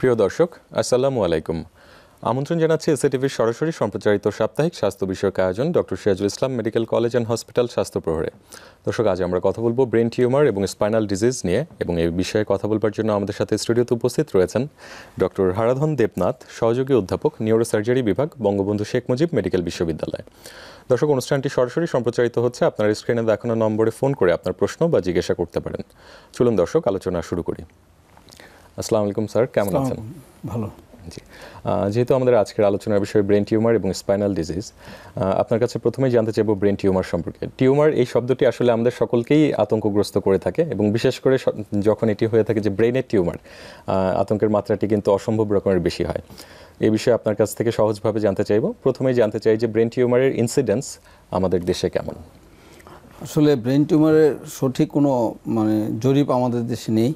প্রিয় দর্শক আসসালামু আলাইকুম আমন্ত্রণ জানাচ্ছি এসএটিভির সরাসরি সম্প্রচারিত সাপ্তাহিক স্বাস্থ্য বিষয়ক আয়োজন doctor Sirajul Islam medical college and hospital স্বাস্থ্য প্রহরে দর্শক আজ আমরা কথা বলবো ব্রেন টিউমার এবং স্পাইনাল ডিজিজ নিয়ে এবং এই বিষয়ে কথা বলবার জন্য আমাদের সাথে স্টুডিওতে উপস্থিত রয়েছেন ডক্টর হারাধন দেবনাথ সহযোগী অধ্যাপক নিউরো সার্জারি বিভাগ বঙ্গবন্ধু শেখ মুজিব মেডিকেল বিশ্ববিদ্যালয় দর্শক অনুষ্ঠানটি সরাসরি সম্প্রচারিত হচ্ছে আপনার স্ক্রিনে দেখানো নম্বরে ফোন করে আপনার প্রশ্ন বা জিজ্ঞাসা করতে পারেন চলুন দর্শক আলোচনা শুরু করি আসসালামু আলাইকুম স্যার কেমন আছেন ভালো জি যেহেতু আমাদের আজকের আলোচনার বিষয় ব্রেন টিউমার এবং স্পাইনাল ডিজিজ আপনার কাছে প্রথমেই জানতে চাইব ব্রেন টিউমার সম্পর্কে টিউমার এই শব্দটি আসলে আমাদের সকলকেই আতঙ্কগ্রস্ত করে থাকে এবং বিশেষ করে যখন এটি হয়ে থাকে যে ব্রেনের টিউমার আতঙ্কের মাত্রাটি কিন্তু অসম্ভব রকমের বেশি হয় এ বিষয়ে আপনার কাছ থেকে সহজভাবে জানতে চাইব প্রথমেই জানতে চাই যে ব্রেন টিউমারের ইনসিডেন্স আমাদের দেশে কেমন আসলে ব্রেন টিউমারের সঠিক কোনো মানে জরিপ আমাদের দেশে নেই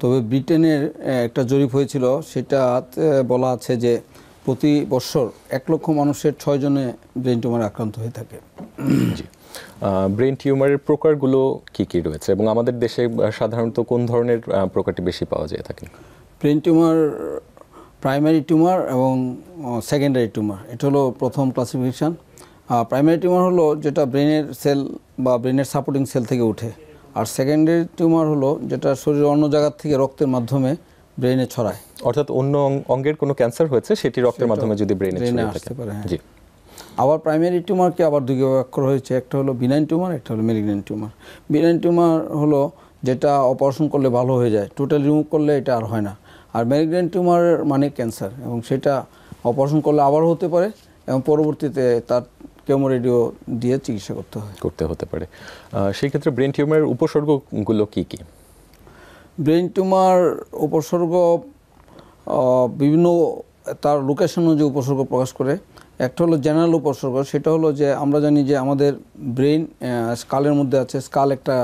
তবে ব্রিটেনের একটা জরিপ হয়েছিল সেটা বলা আছে যে প্রতি বছর এক লক্ষ মানুষের ছয়জনে ব্রেন টিউমার আক্রান্ত হয়ে থাকে ব্রেন টিউমারের প্রকারগুলো কি কি রয়েছে এবং আমাদের দেশে সাধারণত কোন ধরনের প্রকারটি বেশি পাওয়া যায় থাকে ব্রেন টিউমার প্রাইমারি টিউমার এবং সেকেন্ডারি টিউমার এটা হলো প্রথম ক্লাসিফিকেশান প্রাইমারি টিউমার হলো যেটা ব্রেনের সেল বা ব্রেনের সাপোর্টিং সেল থেকে উঠে আর সেকেন্ডারি টিউমার হলো যেটা শরীরের অন্য জায়গার থেকে রক্তের মাধ্যমে ব্রেনে ছড়ায় অর্থাৎ অন্য অঙ্গের কোনো ক্যান্সার হয়েছে সেটি রক্তের মাধ্যমে যদি ব্রেনে আসতে পারে হ্যাঁ। জি আবার প্রাইমারি টিউমারকে আবার দুই ভাগ করা হয়েছে একটা হলো বিনাইন টিউমার একটা হলো মেলিগন্যান্ট টিউমার বিনাইন টিউমার হলো যেটা অপারেশন করলে ভালো হয়ে যায় টোটাল রিমুভ করলে এটা আর হয় না আর মেলিগন্যান্ট টিউমারের মানে ক্যান্সার এবং সেটা অপারেশন করলে আবার হতে পারে এবং পরবর্তীতে তার কেমো রেডিও দিয়ে চিকিৎসা করতে হয় করতে হতে পারে সেই ক্ষেত্রে ব্রেন টিউমারের উপসর্গগুলো কি কি ব্রেন টিউমার উপসর্গ বিভিন্ন তার লোকেশন অনুযায়ী উপসর্গ প্রকাশ করে একটা হলো জেনারেল উপসর্গ সেটা হলো যে আমরা জানি যে আমাদের ব্রেন স্কালের মধ্যে আছে স্কাল একটা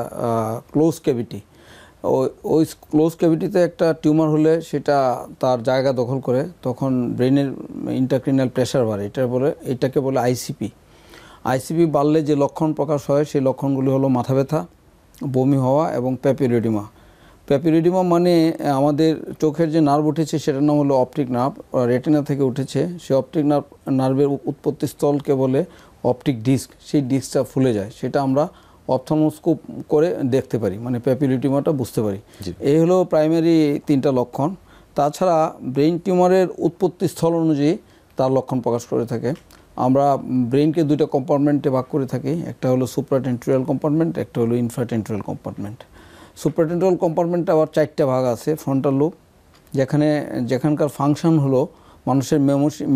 ক্লোজ ক্যাভিটি ওই ক্লোজ ক্যাভিটিতে একটা টিউমার হলে সেটা তার জায়গা দখল করে তখন ব্রেনের ইন্টারক্রিনাল প্রেশার বাড়ে এটার বলে এটাকে বলে আইসিপি আইসিবি বাড়লে যে লক্ষণ প্রকাশ হয় সেই লক্ষণগুলি হলো মাথা ব্যথা বমি হওয়া এবং প্যাপিরিডিমা প্যাপিরিডিমা মানে আমাদের চোখের যে নার্ভ উঠেছে সেটার নাম হলো অপটিক নার্ভ রেটিনা থেকে উঠেছে সেই অপটিক নার্ভ নার্ভের উৎপত্তি স্থলকে বলে অপটিক ডিস্ক সেই ডিস্কটা ফুলে যায় সেটা আমরা অপথমোস্কোপ করে দেখতে পারি মানে প্যাপিলিটিমাটা বুঝতে পারি এই হলো প্রাইমারি তিনটা লক্ষণ তাছাড়া ব্রেন টিউমারের উৎপত্তি স্থল অনুযায়ী তার লক্ষণ প্রকাশ করে থাকে আমরা ব্রেনকে দুইটা কম্পার্টমেন্টে ভাগ করে থাকি একটা হলো সুপ্রাটেন্ট্রিয়াল কম্পার্টমেন্ট একটা হলো ইনফ্রাটেন্ট্রিয়াল কম্পার্টমেন্ট সুপ্রাটেন্ট্রিয়াল কম্পার্টমেন্টে আবার চারটা ভাগ আছে ফ্রন্টাল লুপ যেখানে যেখানকার ফাংশন হলো মানুষের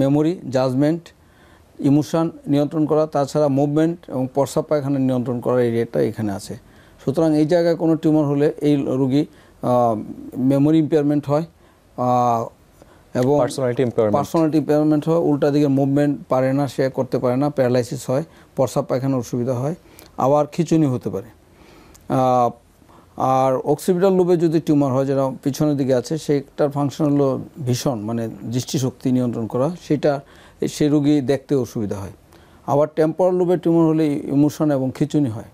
মেমোরি জাজমেন্ট ইমোশন নিয়ন্ত্রণ করা তাছাড়া মুভমেন্ট এবং পরসাপ পায়খানা নিয়ন্ত্রণ করার এরিয়াটা এখানে আছে সুতরাং এই জায়গায় কোনো টিউমার হলে এই রুগী মেমোরি ইম্পেয়ারমেন্ট হয় এবং পার্সোনালিটি ইম্পেয়ারমেন্ট পার্সোনালিটি ইম্পেয়ারমেন্ট হয় উল্টা দিকে মুভমেন্ট পারে না সে করতে পারে না প্যারালাইসিস হয় প্রস্রাব পায়খানার অসুবিধা হয় আবার খিচুনি হতে পারে আর অক্সিপিটাল লোভে যদি টিউমার হয় যেটা পিছনের দিকে আছে সেটার ফাংশন হলো ভীষণ মানে দৃষ্টিশক্তি নিয়ন্ত্রণ করা সেটা সে রুগী দেখতে অসুবিধা হয় আবার টেম্পোরাল লোবে টিউমার হলে ইমোশন এবং খিচুনি হয়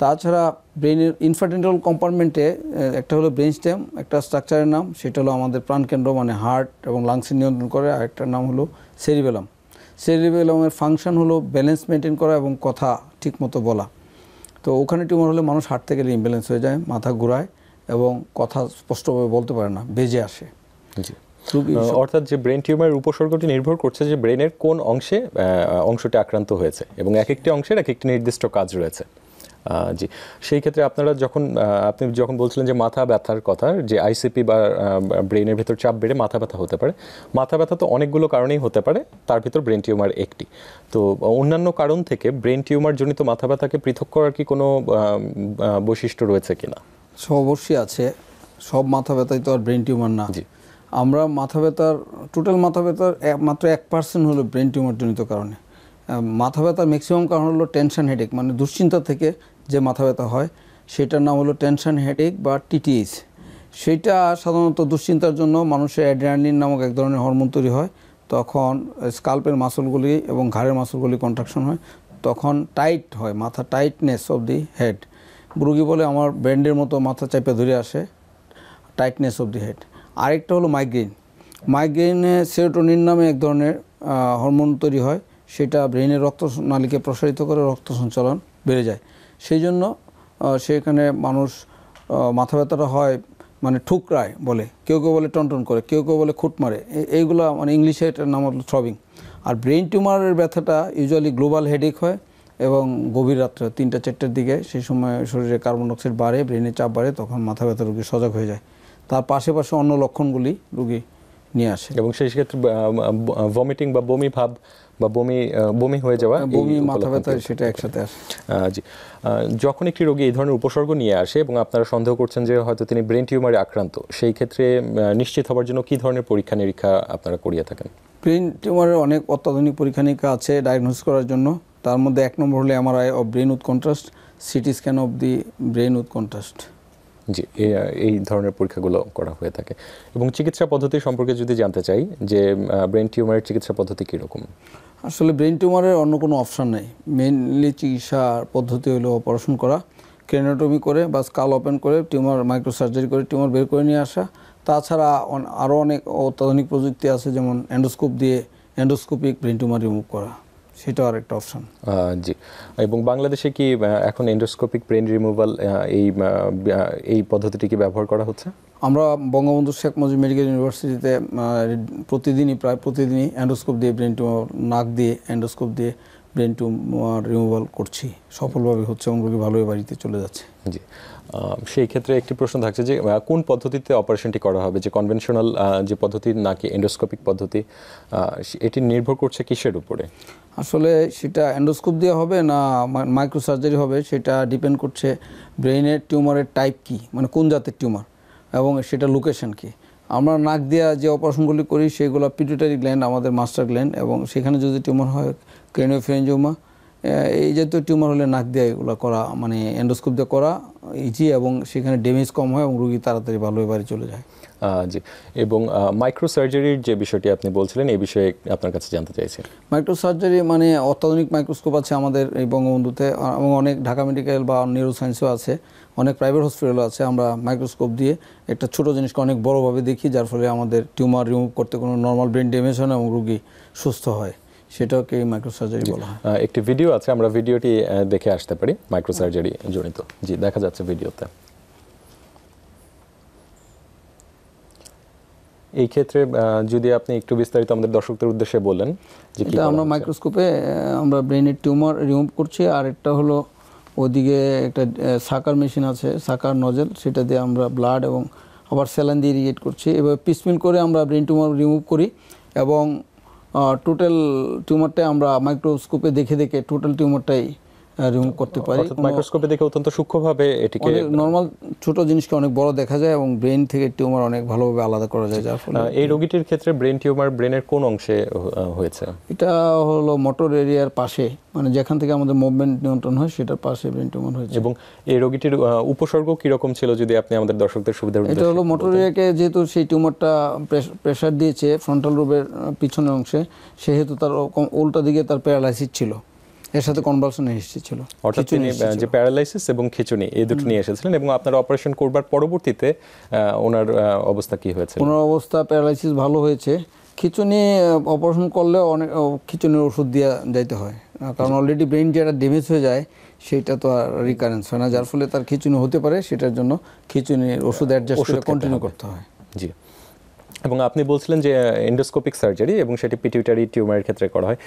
তাছাড়া ব্রেনের ইনফার্টেন্টাল কম্পার্টমেন্টে একটা হলো ব্রেন স্টেম একটা স্ট্রাকচারের নাম সেটা হলো আমাদের প্রাণকেন্দ্র মানে হার্ট এবং লাংসে নিয়ন্ত্রণ করে আর একটা নাম হলো সেরিবেলাম সেরিবেলামের ফাংশন হলো ব্যালেন্স মেনটেন করা এবং কথা ঠিকমতো বলা তো ওখানে টিউমার হলে মানুষ হাঁটতে গেলে ইমব্যালেন্স হয়ে যায় মাথা ঘুরায় এবং কথা স্পষ্টভাবে বলতে পারে না বেজে আসে অর্থাৎ যে ব্রেন টিউমার উপসর্গটি নির্ভর করছে যে ব্রেনের কোন অংশে অংশটি আক্রান্ত হয়েছে এবং এক একটি অংশের এক একটি নির্দিষ্ট কাজ রয়েছে জি সেই ক্ষেত্রে আপনারা যখন আপনি যখন বলছিলেন যে মাথা ব্যথার কথা যে আইসিপি বা ব্রেনের ভেতর চাপ বেড়ে মাথা ব্যথা হতে পারে মাথা ব্যথা তো অনেকগুলো কারণেই হতে পারে তার ভিতর ব্রেন টিউমার একটি তো অন্যান্য কারণ থেকে ব্রেন টিউমার জনিত মাথা ব্যথাকে পৃথক করার কি কোনো বৈশিষ্ট্য রয়েছে কিনা অবশ্যই আছে সব মাথা ব্যথাই তো আর ব্রেন টিউমার না জি আমরা মাথা ব্যথার টোটাল মাথা ব্যথার মাত্র এক পার্সেন্ট হলো ব্রেন টিউমারজনিত কারণে মাথা ব্যথার ম্যাক্সিমাম কারণ হলো টেনশন হেডেক মানে দুশ্চিন্তা থেকে যে মাথা ব্যথা হয় সেটার নাম হলো টেনশন হেডেক বা টিটিএইচ সেটা সাধারণত দুশ্চিন্তার জন্য মানুষের অ্যাড্রানিন নামক এক ধরনের হরমোন তৈরি হয় তখন স্কাল্পের মাসলগুলি এবং ঘাড়ের মাসলগুলি কন্ট্রাকশন হয় তখন টাইট হয় মাথা টাইটনেস অফ দি হেড রুগী বলে আমার ব্যান্ডের মতো মাথা চাপে ধরে আসে টাইটনেস অফ দি হেড আরেকটা হলো মাইগ্রেন মাইগ্রেনে সেরোটোনিন নামে এক ধরনের হরমোন তৈরি হয় সেটা ব্রেনের রক্ত নালীকে প্রসারিত করে রক্ত সঞ্চালন বেড়ে যায় সেই জন্য সেখানে মানুষ মাথা ব্যথাটা হয় মানে ঠুকরায় বলে কেউ কেউ বলে টনটন করে কেউ কেউ বলে খুট মারে এইগুলো মানে ইংলিশে এটার নাম হলো থ্রবিং আর ব্রেন টিউমারের ব্যথাটা ইউজুয়ালি গ্লোবাল হেডেক হয় এবং গভীর রাত্রে তিনটা চারটের দিকে সেই সময় শরীরে কার্বন ডাইঅক্সাইড বাড়ে ব্রেনের চাপ বাড়ে তখন মাথা ব্যথা রুগী সজাগ হয়ে যায় তার পাশে পাশে অন্য লক্ষণগুলি রুগী নিয়ে আসে এবং সেই ক্ষেত্রে ভমিটিং বা বমি ভাব বা বমি বমি হয়ে যাওয়া বমি মাথা ব্যথা সেটা একসাথে আসে জি যখন একটি রোগী এই ধরনের উপসর্গ নিয়ে আসে এবং আপনারা সন্দেহ করছেন যে হয়তো তিনি ব্রেন টিউমারে আক্রান্ত সেই ক্ষেত্রে নিশ্চিত হওয়ার জন্য কি ধরনের পরীক্ষা নিরীক্ষা আপনারা করিয়ে থাকেন ব্রেন টিউমারের অনেক অত্যাধুনিক পরীক্ষা নিরীক্ষা আছে ডায়াগনোস করার জন্য তার মধ্যে এক নম্বর হলো MRI of brain with contrast CT scan of the brain with contrast যে এই ধরনের পরীক্ষাগুলো করা হয়ে থাকে এবং চিকিৎসা পদ্ধতি সম্পর্কে যদি জানতে চাই যে ব্রেন টিউমারের চিকিৎসা পদ্ধতি কীরকম আসলে ব্রেন টিউমারের অন্য কোনো অপশান নেই মেনলি চিকিৎসা পদ্ধতি হলো অপারেশন করা ক্রেনোটমি করে বা স্কাল ওপেন করে টিউমার মাইক্রোসার্জারি করে টিউমার বের করে নিয়ে আসা তাছাড়া আরও অনেক অত্যাধুনিক প্রযুক্তি আছে যেমন অ্যান্ডোস্কোপ দিয়ে অ্যান্ডোস্কোপিক ব্রেন টিউমার রিমুভ করা সেটাও আরেকটা অপশন জি এবং বাংলাদেশে কি এখন এন্ডোস্কোপিক ব্রেন রিমুভাল এই এই পদ্ধতিটি কি ব্যবহার করা হচ্ছে আমরা বঙ্গবন্ধু শেখ মুজিব মেডিকেল ইউনিভার্সিটিতে প্রতিদিনই প্রায় প্রতিদিনই অ্যান্ডোস্কোপ দিয়ে ব্রেন টিউমার নাক দিয়ে অ্যান্ডোস্কোপ দিয়ে ব্রেন টিউমার রিমুভাল করছি সফলভাবে হচ্ছে এবং রোগী ভালোই বাড়িতে চলে যাচ্ছে জি সেই ক্ষেত্রে একটি প্রশ্ন থাকছে যে কোন পদ্ধতিতে অপারেশনটি করা হবে যে কনভেনশনাল যে পদ্ধতি নাকি এন্ডোস্কোপিক পদ্ধতি এটি নির্ভর করছে কিসের উপরে আসলে সেটা অ্যান্ডোস্কোপ দিয়ে হবে না মাইক্রো সার্জারি হবে সেটা ডিপেন্ড করছে ব্রেনের টিউমারের টাইপ কি মানে কোন জাতের টিউমার এবং সেটা লোকেশন কি আমরা নাক দেওয়া যে অপারেশনগুলি করি সেগুলো পিটুটারি গ্ল্যান্ড আমাদের মাস্টার গ্ল্যান্ড এবং সেখানে যদি টিউমার হয় ক্রেনিওফেরেঞ্জোমা এই জাতীয় টিউমার হলে নাক দিয়ে এগুলো করা মানে অ্যান্ডোস্কোপ দিয়ে করা ইজি এবং সেখানে ড্যামেজ কম হয় এবং রুগী তাড়াতাড়ি ভালো এবারে চলে যায় জি এবং মাইক্রোসার্জারির যে বিষয়টি আপনি বলছিলেন এই বিষয়ে আপনার কাছে জানতে চাইছি মাইক্রোসার্জারি মানে অত্যাধুনিক মাইক্রোস্কোপ আছে আমাদের এই বঙ্গবন্ধুতে এবং অনেক ঢাকা মেডিকেল বা সায়েন্সও আছে অনেক প্রাইভেট হসপিটালও আছে আমরা মাইক্রোস্কোপ দিয়ে একটা ছোট জিনিসকে অনেক বড়োভাবে দেখি যার ফলে আমাদের টিউমার রিমুভ করতে কোনো নর্মাল ব্রেন ড্যামেজ হয় না এবং রুগী সুস্থ হয় সেটাকে মাইক্রোসার্জারি বলা হয় একটি ভিডিও আছে আমরা ভিডিওটি দেখে আসতে পারি মাইক্রোসার্জারি জড়িত জি দেখা যাচ্ছে ভিডিওতে এই ক্ষেত্রে যদি আপনি একটু বিস্তারিত আমাদের দর্শকদের উদ্দেশ্যে বলেন যে আমরা মাইক্রোস্কোপে আমরা ব্রেনের টিউমার রিমুভ করছি আর একটা হলো ওদিকে একটা সাকার মেশিন আছে সাকার নজেল সেটা দিয়ে আমরা ব্লাড এবং আবার স্যালাইন দিয়ে ইরিগেট করছি এবার পিসমিল করে আমরা ব্রেন টিউমার রিমুভ করি এবং টোটাল টিউমারটাই আমরা মাইক্রোস্কোপে দেখে দেখে টোটাল টিউমারটাই রিমুভ করতে পারি মাইক্রোস্কোপে দেখে অত্যন্ত সূক্ষ্মভাবে এটিকে নর্মাল ছোট জিনিসকে অনেক বড় দেখা যায় এবং ব্রেন থেকে টিউমার অনেক ভালোভাবে আলাদা করা যায় যার ফলে এই রোগীটির ক্ষেত্রে ব্রেন টিউমার ব্রেনের কোন অংশে হয়েছে এটা হলো মোটর এরিয়ার পাশে মানে যেখান থেকে আমাদের মুভমেন্ট নিয়ন্ত্রণ হয় সেটার পাশে ব্রেন টিউমার হয়েছে এবং এই রোগীটির উপসর্গ রকম ছিল যদি আপনি আমাদের দর্শকদের সুবিধা এটা হলো মোটর এরিয়াকে যেহেতু সেই টিউমারটা প্রেসার দিয়েছে ফ্রন্টাল রোবের পিছনের অংশে সেহেতু তার উল্টা দিকে তার প্যারালাইসিস ছিল এর সাথে কনভালশন এসেছিল অর্থাৎ তিনি যে প্যারালাইসিস এবং খিচুনি এই দুটো নিয়ে এসেছিলেন এবং আপনারা অপারেশন করবার পরবর্তীতে ওনার অবস্থা কি হয়েছে ওনার অবস্থা প্যারালাইসিস ভালো হয়েছে খিচুনি অপারেশন করলে অনেক খিচুনির ওষুধ দিয়ে যাইতে হয় কারণ অলরেডি ব্রেন যেটা ড্যামেজ হয়ে যায় সেটা তো আর রিকারেন্স হয় না যার ফলে তার খিচুনি হতে পারে সেটার জন্য খিচুনির ওষুধ অ্যাডজাস্ট করে কন্টিনিউ করতে হয় জি এবং আপনি বলছিলেন যে এন্ডোস্কোপিক সার্জারি এবং সেটি পিটিউটারি টিউমারের ক্ষেত্রে করা হয়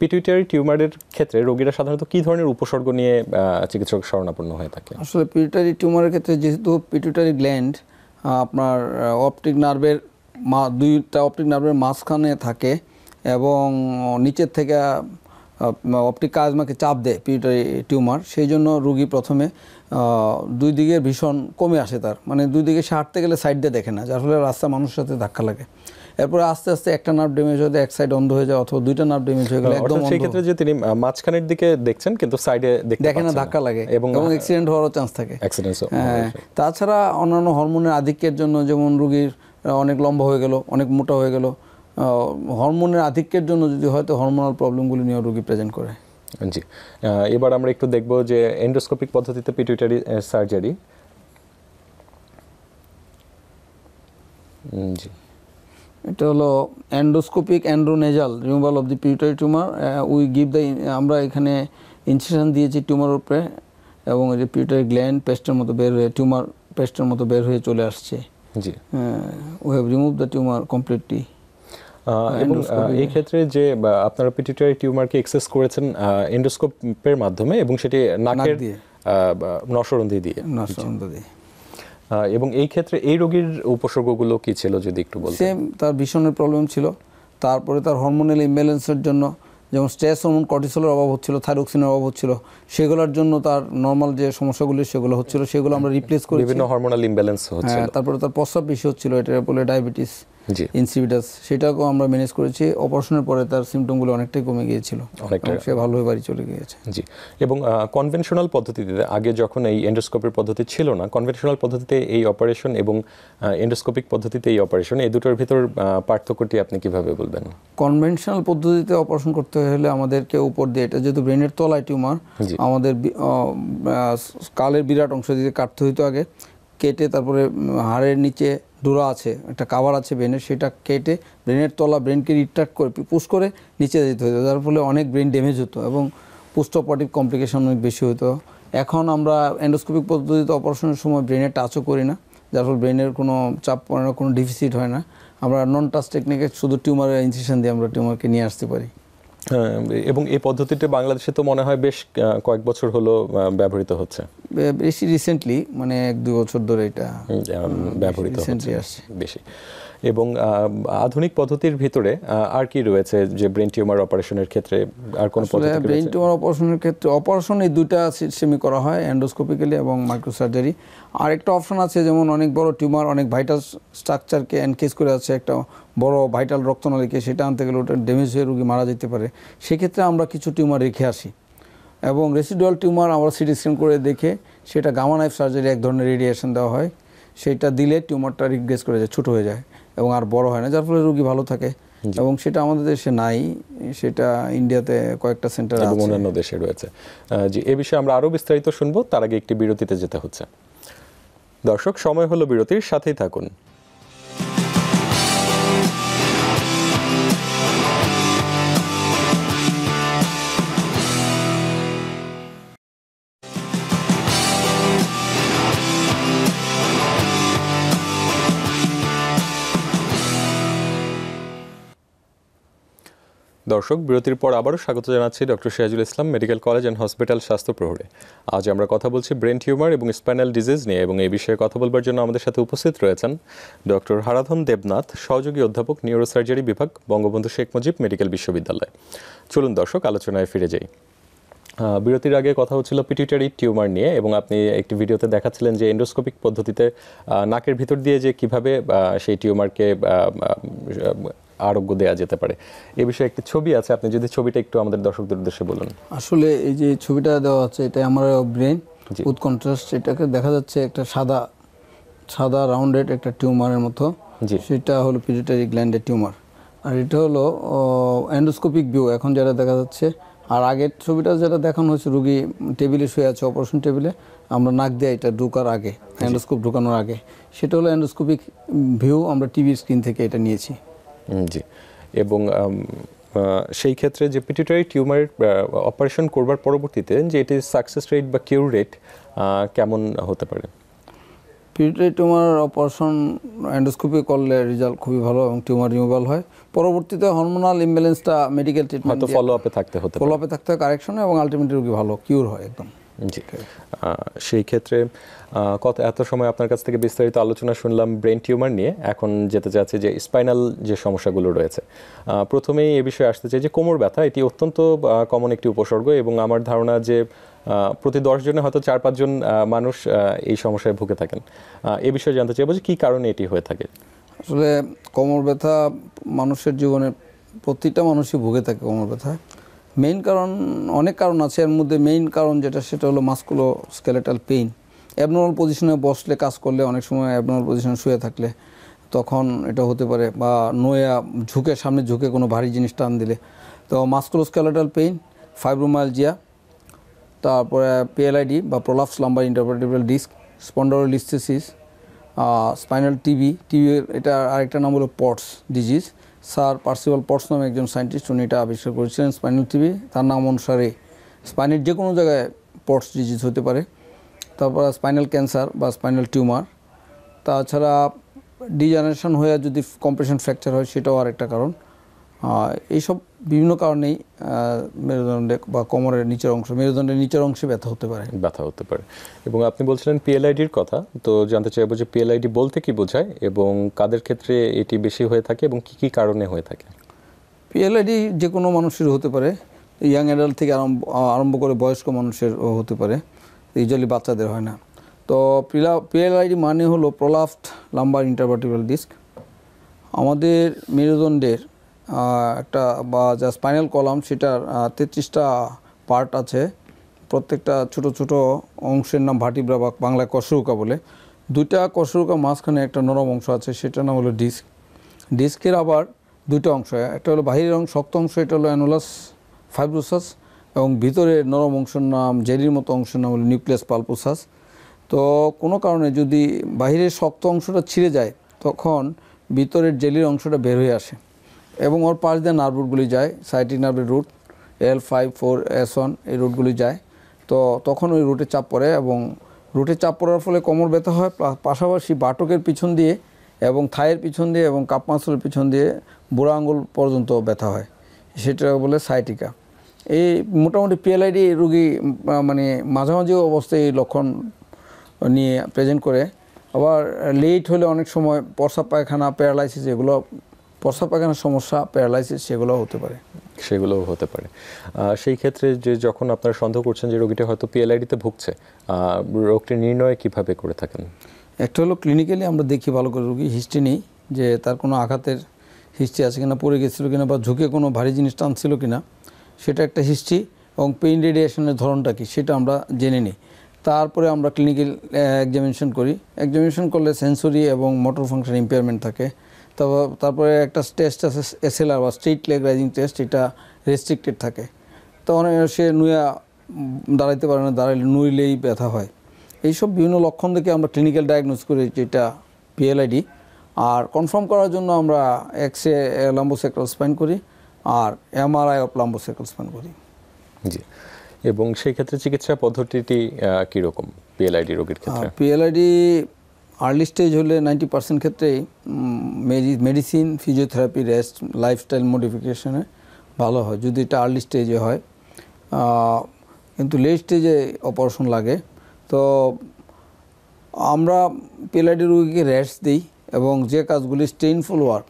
পিটিউটারি টিউমারের ক্ষেত্রে রোগীরা সাধারণত কী ধরনের উপসর্গ নিয়ে চিকিৎসক শরণাপন্ন হয়ে থাকে আসলে পিটিউটারি টিউমারের ক্ষেত্রে যেহেতু পিটিউটারি গ্ল্যান্ড আপনার অপটিক নার্ভের মা দুইটা অপটিক নার্ভের মাঝখানে থাকে এবং নিচের থেকে অপটিক কাজমাকে চাপ দেয় পিউটারি টিউমার সেই জন্য রুগী প্রথমে দুই দিকে ভীষণ কমে আসে তার মানে দুই দিকে সে গেলে সাইড দিয়ে দেখে না যার ফলে রাস্তা মানুষের সাথে ধাক্কা লাগে এরপরে আস্তে আস্তে একটা নার্ভ ড্যামেজ হয়ে এক সাইড অন্ধ হয়ে যায় অথবা দুইটা নার্ভ ড্যামেজ হয়ে গেলে একদম সেই ক্ষেত্রে যে তিনি মাঝখানের দিকে দেখছেন কিন্তু সাইডে দেখে না ধাক্কা লাগে এবং অ্যাক্সিডেন্ট হওয়ারও চান্স হ্যাঁ, থাকে তাছাড়া অন্যান্য হরমোনের আধিক্যের জন্য যেমন রুগীর অনেক লম্বা হয়ে গেল অনেক মোটা হয়ে গেলো হরমোনের আধিক্যের জন্য যদি হয় তো হরমোনাল প্রবলেমগুলি নিয়েও রোগী প্রেজেন্ট করে জি এবার আমরা একটু দেখব যে এন্ডোস্কোপিক পদ্ধতিতে পিটুইটারি সার্জারি জি এটা হলো endoscopic endonasal removal of the pituitary tumour we give the আমরা এখানে ইনসেশন দিয়েছি টিউমার উপরে এবং যে পিউটারি গ্ল্যান্ড পেস্টের মতো বের হয়ে টিউমার পেস্টের মতো বের হয়ে চলে আসছে জি we have remove the tumour completely হ্যাঁ, এবং এই হ্যাঁ। ক্ষেত্রে যে আপনারা পিটিটারি টিউমারকে এক্সেস করেছেন এন্ডোস্কোপের মাধ্যমে এবং সেটি নাকের নসরন্ধি দিয়ে দিয়ে এবং এই ক্ষেত্রে এই রোগীর উপসর্গগুলো কি ছিল যদি একটু বলতেন সেম তার ভীষণের প্রবলেম ছিল তারপরে তার হরমোনাল ইমব্যালেন্সের জন্য যেমন স্ট্রেস হরমোন কর্টিসলের অভাব হচ্ছিল থাইরক্সিনের অভাব হচ্ছিল সেগুলোর জন্য তার নর্মাল যে সমস্যাগুলি সেগুলো হচ্ছিল সেগুলো আমরা রিপ্লেস করি বিভিন্ন হরমোনাল ইমব্যালেন্স হচ্ছে তারপরে তার প্রস্রাব বেশি হচ্ছিল এটা বলে ডায়াবেটিস ইনসিভিটাস সেটাকেও আমরা ম্যানেজ করেছি অপারেশনের পরে তার সিমটমগুলো অনেকটাই কমে গিয়েছিল অনেকটা সে ভালো হয়ে বাড়ি চলে গিয়েছে জি এবং কনভেনশনাল পদ্ধতিতে আগে যখন এই এন্ডোস্কোপের পদ্ধতি ছিল না কনভেনশনাল পদ্ধতিতে এই অপারেশন এবং এন্ডোস্কোপিক পদ্ধতিতে এই অপারেশন এই দুটোর ভিতর পার্থক্যটি আপনি কিভাবে বলবেন কনভেনশনাল পদ্ধতিতে অপারেশন করতে হলে আমাদেরকে উপর দিয়ে এটা যেহেতু ব্রেনের তলায় টিউমার আমাদের কালের বিরাট অংশ দিয়ে কাটতে হইতো আগে কেটে তারপরে হাড়ের নিচে দূরা আছে একটা কাভার আছে ব্রেনের সেটা কেটে ব্রেনের তলা ব্রেনকে রিট্রাক্ট করে পুশ করে নিচে যেতে হতো যার ফলে অনেক ব্রেন ড্যামেজ হতো এবং পোস্টঅপারেটিভ কমপ্লিকেশন অনেক বেশি হতো এখন আমরা অ্যান্ডোস্কোপিক পদ্ধতিতে অপারেশনের সময় ব্রেনের টাচও করি না যার ফলে ব্রেনের কোনো চাপ পড়ে না কোনো ডিফিসিট হয় না আমরা নন টাচ টেকনিকে শুধু টিউমারের ইনসেশন দিয়ে আমরা টিউমারকে নিয়ে আসতে পারি এবং এই পদ্ধতিটি বাংলাদেশে তো মনে হয় বেশ কয়েক বছর হলো ব্যবহৃত হচ্ছে বেশি রিসেন্টলি মানে এক দু বছর ধরে এটা ব্যবহৃত হচ্ছে বেশি এবং আধুনিক পদ্ধতির ভিতরে আর কি রয়েছে যে ব্রেন টিউমার অপারেশনের ক্ষেত্রে আর কোন পদ্ধতি ব্রেন টিউমার অপারেশনের ক্ষেত্রে অপারেশন এই দুইটা সেমি করা হয় এন্ডোস্কোপিক্যালি এবং মাইক্রোসার্জারি আরেকটা অপশন আছে যেমন অনেক বড় টিউমার অনেক ভাইটাল স্ট্রাকচারকে এনকেজ করে আছে একটা বড় ভাইটাল রক্তনালীকে সেটা আনতে গেলে ওটা ড্যামেজ হয়ে রুগী মারা যেতে পারে সেক্ষেত্রে আমরা কিছু টিউমার রেখে আসি এবং রেসিডুয়াল টিউমার আমরা সিটি স্ক্যান করে দেখে সেটা গামা নাইফ সার্জারি এক ধরনের রেডিয়েশন দেওয়া হয় সেটা দিলে টিউমারটা রিগ্রেস করে যায় ছোটো হয়ে যায় এবং আর বড় হয় না যার ফলে রোগী ভালো থাকে এবং সেটা আমাদের দেশে নাই সেটা ইন্ডিয়াতে কয়েকটা সেন্টার আছে অন্যান্য দেশে রয়েছে জি এ বিষয়ে আমরা আরো বিস্তারিত শুনবো তার আগে একটি বিরতিতে যেতে হচ্ছে দর্শক সময় হলো বিরতির সাথেই থাকুন দর্শক বিরতির পর আবারও স্বাগত জানাচ্ছি doctor Sirajul Islam medical college and hospital স্বাস্থ্য প্রহরে আজ আমরা কথা বলছি ব্রেন টিউমার এবং স্পাইনাল ডিজিজ নিয়ে এবং এই বিষয়ে কথা বলবার জন্য আমাদের সাথে উপস্থিত রয়েছেন ডক্টর হারাধন দেবনাথ সহযোগী অধ্যাপক নিউরোসার্জারি বিভাগ বঙ্গবন্ধু শেখ মুজিব মেডিকেল বিশ্ববিদ্যালয় চলুন দর্শক আলোচনায় ফিরে যাই বিরতির আগে কথা হচ্ছিল পিটিটারি টিউমার নিয়ে এবং আপনি একটি ভিডিওতে দেখাচ্ছিলেন যে এন্ডোস্কোপিক পদ্ধতিতে নাকের ভিতর দিয়ে যে কিভাবে সেই টিউমারকে আরোগ্য দেওয়া যেতে পারে এ বিষয়ে একটি ছবি আছে আপনি যদি ছবিটা একটু আমাদের দর্শকদের উদ্দেশ্যে বলুন আসলে এই যে ছবিটা দেওয়া আছে এটা আমার ব্রেন উইথ এটাকে দেখা যাচ্ছে একটা সাদা সাদা রাউন্ডেড একটা টিউমারের মতো সেটা হলো পিরিটারি গ্ল্যান্ডের টিউমার আর এটা হলো অ্যান্ডোস্কোপিক ভিউ এখন যেটা দেখা যাচ্ছে আর আগের ছবিটা যেটা দেখানো হয়েছে রুগী টেবিলে শুয়ে আছে অপারেশন টেবিলে আমরা নাক দেয় এটা ঢুকার আগে অ্যান্ডোস্কোপ ঢুকানোর আগে সেটা হলো অ্যান্ডোস্কোপিক ভিউ আমরা টিভি স্ক্রিন থেকে এটা নিয়েছি জি এবং সেই ক্ষেত্রে যে পিটিটারি টিউমারের অপারেশন করবার পরবর্তীতে যে এটির সাকসেস রেট বা কিউর রেট কেমন হতে পারে পিটিটারি টিউমার অপারেশন অ্যান্ডোস্কোপি করলে রেজাল্ট খুবই ভালো এবং টিউমার রিমুভাল হয় পরবর্তীতে হরমোনাল ইমব্যালেন্সটা মেডিকেল ট্রিটমেন্ট ফলো আপে থাকতে হতে ফলো আপে থাকতে হয় কারেকশন এবং আলটিমেটলি রোগী ভালো কিউর হয় একদম জি সেই ক্ষেত্রে কত এত সময় আপনার কাছ থেকে বিস্তারিত আলোচনা শুনলাম ব্রেন টিউমার নিয়ে এখন যেতে চাচ্ছি যে স্পাইনাল যে সমস্যাগুলো রয়েছে প্রথমেই এ বিষয়ে আসতে চাই যে কোমর ব্যথা এটি অত্যন্ত কমন একটি উপসর্গ এবং আমার ধারণা যে প্রতি দশ জনে হয়তো চার পাঁচজন মানুষ এই সমস্যায় ভুগে থাকেন এ বিষয়ে জানতে চাইবো যে কী কারণে এটি হয়ে থাকে আসলে কোমর ব্যথা মানুষের জীবনে প্রতিটা মানুষই ভুগে থাকে কোমর ব্যথা মেইন কারণ অনেক কারণ আছে এর মধ্যে মেইন কারণ যেটা সেটা হলো মাস্কুলো স্কেলেটাল পেইন অ্যাবনর্মাল পজিশনে বসলে কাজ করলে অনেক সময় অ্যাবনর্মাল পজিশনে শুয়ে থাকলে তখন এটা হতে পারে বা নোয়া ঝুঁকে সামনে ঝুঁকে কোনো ভারী জিনিস টান দিলে তো স্কেলেটাল পেইন ফাইব্রোমালজিয়া তারপরে পিএলআইডি বা prolapsed lumbar intervertebral disc spondylolisthesis spinal TB TB এটা আরেকটা নাম হলো Pott's disease sir Percival Potts নামে একজন সায়েন্টিস্ট উনি এটা আবিষ্কার করেছিলেন স্পাইনাল টিভি তার নাম অনুসারে স্পাইনের যে কোনো জায়গায় পটস ডিজিজ হতে পারে তারপর স্পাইনাল ক্যান্সার বা স্পাইনাল টিউমার তাছাড়া ডিজেনারেশন হয়ে যদি কম্প্রেশন ফ্র্যাকচার হয় সেটাও আরেকটা কারণ এইসব বিভিন্ন কারণেই মেরুদণ্ডে বা কোমরের নিচের অংশ মেরুদণ্ডের নিচের অংশে ব্যথা হতে পারে ব্যথা হতে পারে এবং আপনি বলছিলেন পিএলআইডির কথা তো জানতে চাইবো যে পিএলআইডি বলতে কি বোঝায় এবং কাদের ক্ষেত্রে এটি বেশি হয়ে থাকে এবং কি কি কারণে হয়ে থাকে পিএলআইডি যে কোনো মানুষের হতে পারে ইয়াং অ্যাডাল্ট থেকে আরম্ভ আরম্ভ করে বয়স্ক মানুষের হতে পারে ইউজুয়ালি বাচ্চাদের হয় না তো পিলা পিএলআইডি মানে হলো প্রলাফট লাম্বার ইন্টারভার্টিব্রাল ডিস্ক আমাদের মেরুদণ্ডের একটা বা যা স্পাইনাল কলাম সেটার তেত্রিশটা পার্ট আছে প্রত্যেকটা ছোট ছোট অংশের নাম ভাটিব্রা বা বাংলায় কসরুকা বলে দুইটা কসরুকা মাঝখানে একটা নরম অংশ আছে সেটার নাম হলো ডিস্ক ডিস্কের আবার দুইটা অংশ একটা হলো বাহিরের অংশ শক্ত অংশ এটা হলো অ্যানোলাস ফাইব্রোসাস এবং ভিতরের নরম অংশের নাম জেরির মতো অংশের নাম হলো নিউক্লিয়াস পালপোসাস তো কোনো কারণে যদি বাহিরের শক্ত অংশটা ছিঁড়ে যায় তখন ভিতরের জেলির অংশটা বের হয়ে আসে এবং ওর পাশ দিয়ে নার্ভ রুটগুলি যায় সাইটিক নার্ভের root L five four S one এই রুটগুলি যায় তো তখন ওই রুটে চাপ পড়ে এবং রুটে চাপ পড়ার ফলে কোমর ব্যথা হয় পাশাপাশি বাটকের পিছন দিয়ে এবং থায়ের পিছন দিয়ে এবং কাপ মাসলের পিছন দিয়ে বুড়া আঙুল পর্যন্ত ব্যথা হয় সেটা বলে সাইটিকা এই মোটামুটি পিএলআইডি রুগী মানে মাঝামাঝি অবস্থায় এই লক্ষণ নিয়ে প্রেজেন্ট করে আবার লেট হলে অনেক সময় পরসা পায়খানা প্যারালাইসিস এগুলো প্রস্রাব পায়খানার সমস্যা প্যারালাইসিস সেগুলোও হতে পারে সেগুলোও হতে পারে সেই ক্ষেত্রে যে যখন আপনারা সন্দেহ করছেন যে রোগীটা হয়তো পিএলআইডিতে ভুগছে রোগটি নির্ণয় কিভাবে করে থাকেন একটা হলো ক্লিনিক্যালি আমরা দেখি ভালো করে রোগী হিস্ট্রি নেই যে তার কোনো আঘাতের হিস্ট্রি আছে কিনা পড়ে গেছিলো কিনা বা ঝুঁকে কোনো ভারী জিনিস টানছিল কিনা সেটা একটা হিস্ট্রি এবং পেইন রেডিয়েশনের ধরনটা কী সেটা আমরা জেনে নিই তারপরে আমরা ক্লিনিক্যাল এক্সামিনেশন করি এক্সামিনেশন করলে সেন্সরি এবং মোটর ফাংশন ইম্পেয়ারমেন্ট থাকে তারপরে একটা টেস্ট আছে এসএলআর বা স্ট্রিট লেগ রাইজিং টেস্ট এটা রেস্ট্রিক্টেড থাকে তো অনেক সে নুয়া দাঁড়াইতে পারে না দাঁড়াইলে নুইলেই ব্যথা হয় এইসব বিভিন্ন লক্ষণ দেখে আমরা ক্লিনিক্যাল ডায়াগনোস করি যেটা পিএলআইডি আর কনফার্ম করার জন্য আমরা এক্স রে সাইকেল স্প্যান করি আর এমআরআই অফ সাইকেল স্প্যান করি জি এবং সেই ক্ষেত্রে চিকিৎসা পদ্ধতিটি কীরকম পিএলআইডি রোগীর ক্ষেত্রে পিএলআইডি আর্লি স্টেজ হলে নাইনটি পার্সেন্ট ক্ষেত্রে মেডিসিন ফিজিওথেরাপি রেস্ট লাইফস্টাইল মডিফিকেশানে ভালো হয় যদি এটা আর্লি স্টেজে হয় কিন্তু লেট স্টেজে অপারেশন লাগে তো আমরা পেলাডি রুগীকে রেস্ট দিই এবং যে কাজগুলি স্টেইনফুল ওয়ার্ক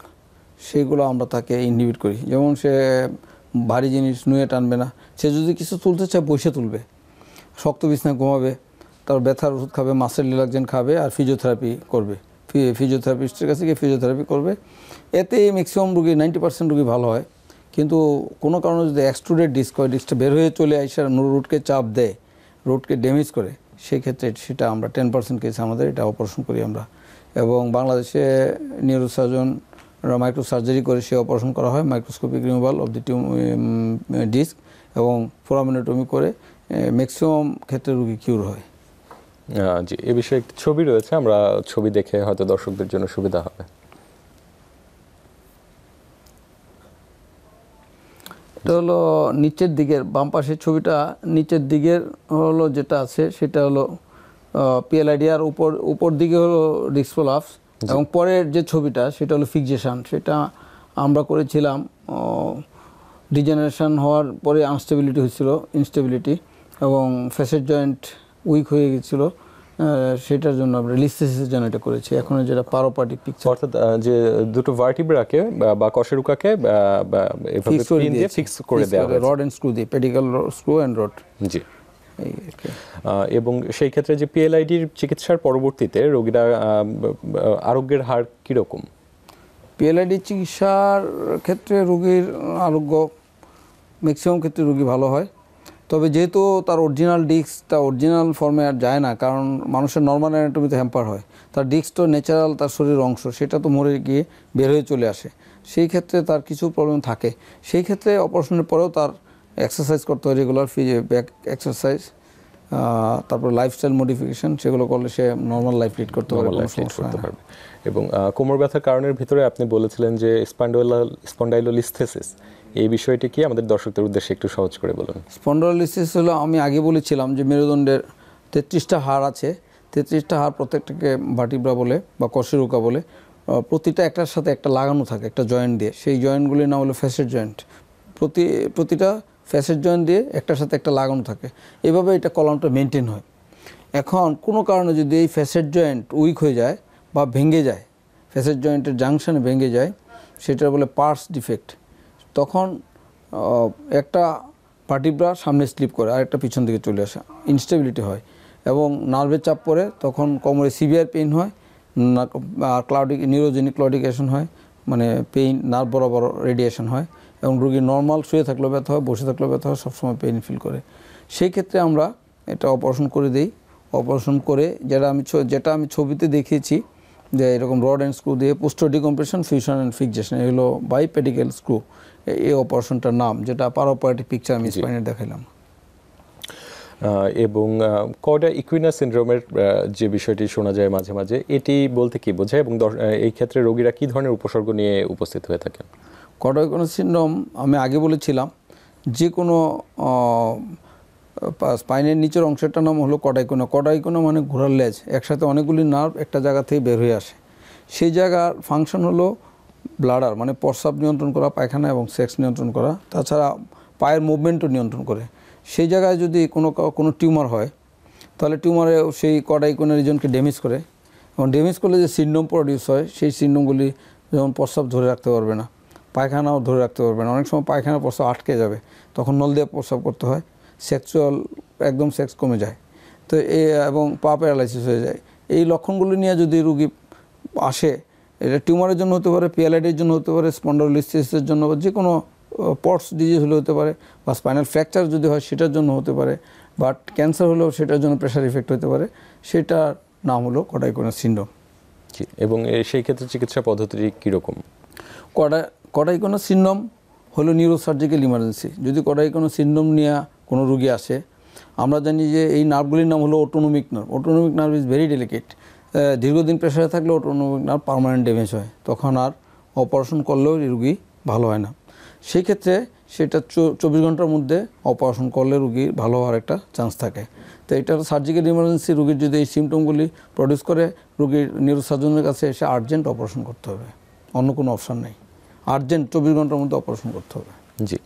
সেগুলো আমরা তাকে ইনহিবিট করি যেমন সে ভারী জিনিস নুয়ে টানবে না সে যদি কিছু তুলতে চায় বসে তুলবে শক্ত বিছনা ঘুমাবে তার ব্যথার ওষুধ খাবে মাসের রিলাক্সেন খাবে আর ফিজিওথেরাপি করবে ফিজিওথেরাপিস্টের কাছে গিয়ে ফিজিওথেরাপি করবে এতে ম্যাক্সিমাম রুগী নাইনটি পার্সেন্ট রুগী ভালো হয় কিন্তু কোনো কারণে যদি এক্সট্রুডেড ডিস্ক হয় ডিস্কটা বের হয়ে চলে আসে আর রুটকে চাপ দেয় রুটকে ড্যামেজ করে সেক্ষেত্রে সেটা আমরা টেন পার্সেন্ট কেস আমাদের এটা অপারেশন করি আমরা এবং বাংলাদেশে নিউরোসার্জন মাইক্রো সার্জারি করে সে অপারেশন করা হয় মাইক্রোস্কোপিক রিমুভাল অব দি টিউম ডিস্ক এবং ফোরামিনোটমি করে ম্যাক্সিমাম ক্ষেত্রে রুগী কিউর হয় জি এ বিষয়ে একটি ছবি রয়েছে আমরা ছবি দেখে হয়তো দর্শকদের জন্য সুবিধা হবে এটা হলো নিচের দিকের বাম পাশের ছবিটা নিচের দিকের হলো যেটা আছে সেটা হলো পিএলআইডিয়ার উপর উপর দিকে হলো ডিসপ্লাফস এবং পরের যে ছবিটা সেটা হলো ফিক্সেশন সেটা আমরা করেছিলাম ডিজেনারেশন হওয়ার পরে আনস্টেবিলিটি হয়েছিল ইনস্টেবিলিটি এবং ফেসের জয়েন্ট উইক হয়ে গেছিল সেটার জন্য আমরা লিস্থেসিসের জন্য এটা করেছি এখন যেটা প্যারোপাটিক পিকচার অর্থাৎ যে দুটো ভার্টিব্রাকে বা কশেরুকাকে দিয়ে ফিক্স করে দেওয়া হয়েছে রড এন্ড স্ক্রু দিয়ে পেডিকাল স্ক্রু এন্ড রড জি এবং সেই ক্ষেত্রে যে পিএলআইডির চিকিৎসার পরবর্তীতে রোগীরা আরোগ্যের হার কীরকম পিএলআইডির চিকিৎসার ক্ষেত্রে রোগীর আরোগ্য ম্যাক্সিমাম ক্ষেত্রে রোগী ভালো হয় তবে যেহেতু তার অরিজিনাল ডিস্কটা অরিজিনাল ফর্মে আর যায় না কারণ মানুষের নর্মাল অ্যানাটমিতে হ্যাম্পার হয় তার ডিস্ক তো ন্যাচারাল তার শরীরের অংশ সেটা তো মরে গিয়ে বের হয়ে চলে আসে সেই ক্ষেত্রে তার কিছু প্রবলেম থাকে সেই ক্ষেত্রে অপারেশনের পরেও তার এক্সারসাইজ করতে হয় রেগুলার ফিজ এক্সারসাইজ তারপর লাইফস্টাইল মডিফিকেশন সেগুলো করলে সে নর্মাল লাইফ লিড করতে পারবে লাইফ লিড করতে পারবে এবং কোমর ব্যথার কারণের ভিতরে আপনি বলেছিলেন যে স্পন্ডাইলোলিস্থেসিস এই বিষয়টি কি আমাদের দর্শকদের উদ্দেশ্যে একটু সহজ করে বলুন স্পন্ডোলিসিস হলো আমি আগে বলেছিলাম যে মেরুদণ্ডের তেত্রিশটা হাড় আছে তেত্রিশটা হাড় প্রত্যেকটাকে ভাটিব্রা বলে বা কশেরুকা বলে প্রতিটা একটার সাথে একটা লাগানো থাকে একটা জয়েন্ট দিয়ে সেই জয়েন্টগুলির নাম হলো ফ্যাসেট জয়েন্ট প্রতি প্রতিটা ফ্যাসেট জয়েন্ট দিয়ে একটার সাথে একটা লাগানো থাকে এভাবে এটা কলমটা মেনটেন হয় এখন কোনো কারণে যদি এই ফ্যাসেট জয়েন্ট উইক হয়ে যায় বা ভেঙে যায় ফ্যাসেট জয়েন্টের জাংশন ভেঙে যায় সেটা বলে পার্স ডিফেক্ট তখন একটা পার্টি সামনে স্লিপ করে আর একটা পিছন দিকে চলে আসে ইনস্টেবিলিটি হয় এবং নার্ভের চাপ পরে তখন কোমরে সিভিয়ার পেইন হয় আর ক্লাউডিক নিউরোজেনিক ক্লাউডিকেশন হয় মানে পেইন নার্ভ বরাবর রেডিয়েশন হয় এবং রুগী নর্মাল শুয়ে থাকলেও ব্যথা হয় বসে থাকলেও ব্যথা হয় সবসময় পেইন ফিল করে সেই ক্ষেত্রে আমরা এটা অপারেশন করে দিই অপারেশন করে যেটা আমি যেটা আমি ছবিতে দেখিয়েছি যে এরকম রড অ্যান্ড স্ক্রু দিয়ে posterior decompression fusion and fixation এগুলো বাইপেডিক্যাল স্ক্রু এই অপারেশনটার নাম যেটা পারোপারেটিভ পিকচার আমি স্পাইনে দেখাইলাম এবং কডা ইকুইনা সিন্ড্রোমের যে বিষয়টি শোনা যায় মাঝে মাঝে এটি বলতে কি বোঝায় এবং এই ক্ষেত্রে রোগীরা কি ধরনের উপসর্গ নিয়ে উপস্থিত হয়ে থাকেন কডা ইকুইনা সিন্ড্রোম আমি আগে বলেছিলাম যে কোনো স্পাইনের নিচের অংশটার নাম হলো কডাইকোনা কডাইকোনা মানে ঘোরার লেজ একসাথে অনেকগুলি নার্ভ একটা জায়গা থেকে বের হয়ে আসে সেই জায়গার ফাংশন হলো ব্লাডার মানে প্রস্রাব নিয়ন্ত্রণ করা পায়খানা এবং সেক্স নিয়ন্ত্রণ করা তাছাড়া পায়ের মুভমেন্টও নিয়ন্ত্রণ করে সেই জায়গায় যদি কোনো কোনো টিউমার হয় তাহলে টিউমারে সেই কোনো রিজনকে ড্যামেজ করে এবং ড্যামেজ করলে যে সিন্ডম প্রডিউস হয় সেই সিন্ডমগুলি যেমন প্রস্রাব ধরে রাখতে পারবে না পায়খানাও ধরে রাখতে পারবে না অনেক সময় পায়খানা প্রস্রাব আটকে যাবে তখন নল দিয়ে প্রস্রাব করতে হয় সেক্সুয়াল একদম সেক্স কমে যায় তো এ এবং পা প্যারালাইসিস হয়ে যায় এই লক্ষণগুলো নিয়ে যদি রুগী আসে এটা টিউমারের জন্য হতে পারে পিয়ালাইটের জন্য হতে পারে স্পন্ডোলিসিসের জন্য বা যে কোনো পটস ডিজিজ হলে হতে পারে বা স্পাইনাল ফ্র্যাকচার যদি হয় সেটার জন্য হতে পারে বাট ক্যান্সার হলেও সেটার জন্য প্রেশার ইফেক্ট হতে পারে সেটার নাম হলো কটাই কডাইকোনা সিন্ড্রোম এবং সেই ক্ষেত্রে চিকিৎসা পদ্ধতিটি কীরকম কটাই কডাইকোনা সিন্ড্রোম হলো নিউরোসার্জিক্যাল ইমার্জেন্সি যদি কোনো সিন্ড্রোম নিয়ে কোনো রুগী আসে আমরা জানি যে এই নার্ভগুলির নাম হলো autonomic nerve autonomic nerve is very delicate দীর্ঘদিন প্রেশারে থাকলে অটোনমিক নার্ভ পারমানেন্ট ড্যামেজ হয় তখন আর অপারেশন করলেও রুগী ভালো হয় না সেই ক্ষেত্রে সেটা চব্বিশ ঘন্টার মধ্যে অপারেশন করলে রুগী ভালো হওয়ার একটা চান্স থাকে তো এটা সার্জিক্যাল ইমার্জেন্সি রুগীর যদি এই সিমটমগুলি প্রডিউস করে রুগীর নিউরোসার্জনের কাছে এসে আর্জেন্ট অপারেশন করতে হবে অন্য কোনো অপশান নেই আর্জেন্ট চব্বিশ ঘন্টার মধ্যে অপারেশন করতে হবে জি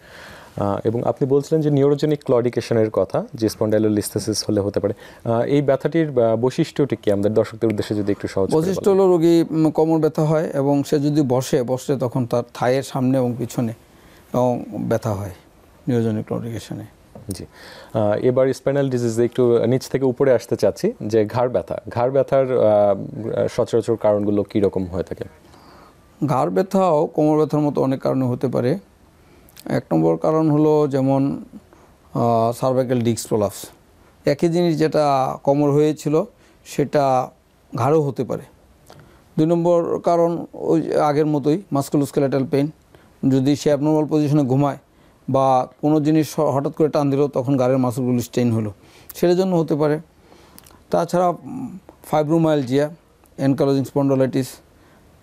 এবং আপনি বলছিলেন যে নিউরোজেনিক ক্লডিকেশনের কথা যে স্পন্ডাইলোলিস্থেসিস হলে হতে পারে এই ব্যথাটির বৈশিষ্ট্যটি কি আমাদের দর্শকদের উদ্দেশ্যে যদি একটু সহজ বৈশিষ্ট্য হলো রোগী কোমর ব্যথা হয় এবং সে যদি বসে বসে তখন তার থায়ের সামনে এবং পিছনে এবং ব্যথা হয় নিউরোজেনিক ক্লডিকেশনে জি এবার স্পাইনাল ডিজিজ একটু নিচ থেকে উপরে আসতে চাচ্ছি যে ঘাড় ব্যথা ঘাড় ব্যথার সচরাচর কারণগুলো কীরকম হয়ে থাকে ঘাড় ব্যথাও কোমর ব্যথার মতো অনেক কারণে হতে পারে এক নম্বর কারণ হলো যেমন সার্ভাইকাল ডিস্ক প্রলাপস একই জিনিস যেটা কমর হয়েছিল সেটা ঘাড়ও হতে পারে দুই নম্বর কারণ ওই আগের মতোই মাস্কুলোস্কেলেটাল পেন যদি সে অ্যাবনর্মাল পজিশনে ঘুমায় বা কোনো জিনিস হঠাৎ করে টান দিল তখন গাড়ির মাসুলগুলি স্টেইন হলো সেটার জন্য হতে পারে তাছাড়া ফাইব্রোমাইলজিয়া এনকালোজিং স্পন্ডোলাইটিস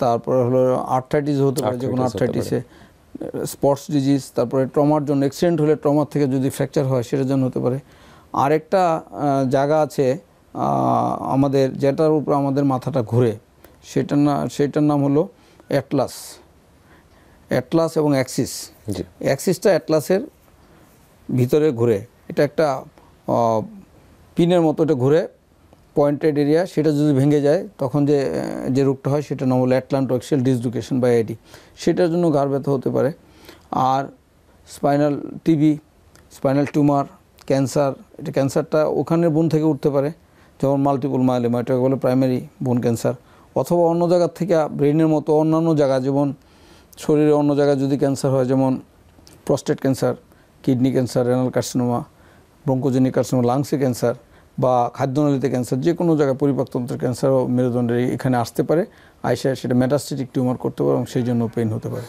তারপরে হলো আর্থাইটিস হতে পারে যে কোনো আর্থাইটিসে স্পটস ডিজিজ তারপরে ট্রমার জন্য অ্যাক্সিডেন্ট হলে ট্রমার থেকে যদি ফ্র্যাকচার হয় সেটার জন্য হতে পারে আরেকটা জায়গা আছে আমাদের যেটার উপর আমাদের মাথাটা ঘুরে সেটার না সেটার নাম হলো অ্যাটলাস অ্যাটলাস এবং অ্যাক্সিস অ্যাক্সিসটা অ্যাটলাসের ভিতরে ঘুরে এটা একটা পিনের মতো এটা ঘুরে পয়েন্টেড এরিয়া সেটা যদি ভেঙে যায় তখন যে যে রোগটা হয় সেটা নাম হলো অ্যাটলান্টোক্সিয়াল ডিসডুকেশন বা এডি সেটার জন্য গার ব্যথা হতে পারে আর spinal TB spinal tumour cancer এটা ক্যান্সারটা ওখানের বোন থেকে উঠতে পারে যেমন মাল্টিপল মাইলেমা এটাকে বলে প্রাইমারি বোন ক্যান্সার অথবা অন্য জায়গার থেকে ব্রেনের মতো অন্যান্য জায়গা যেমন শরীরে অন্য জায়গায় যদি ক্যান্সার হয় যেমন prostate cancer kidney cancer renal carcinoma bronchogenic carcinoma লাংসে ক্যান্সার বা খাদ্যনালীতে ক্যান্সার যে কোনো জায়গায় পরিপাকতন্ত্রের ক্যান্সারও মেরুদণ্ডের এখানে আসতে পারে আইসা সেটা ম্যাটাস্টেটিক টিউমার করতে পারে এবং সেই জন্য পেইন হতে পারে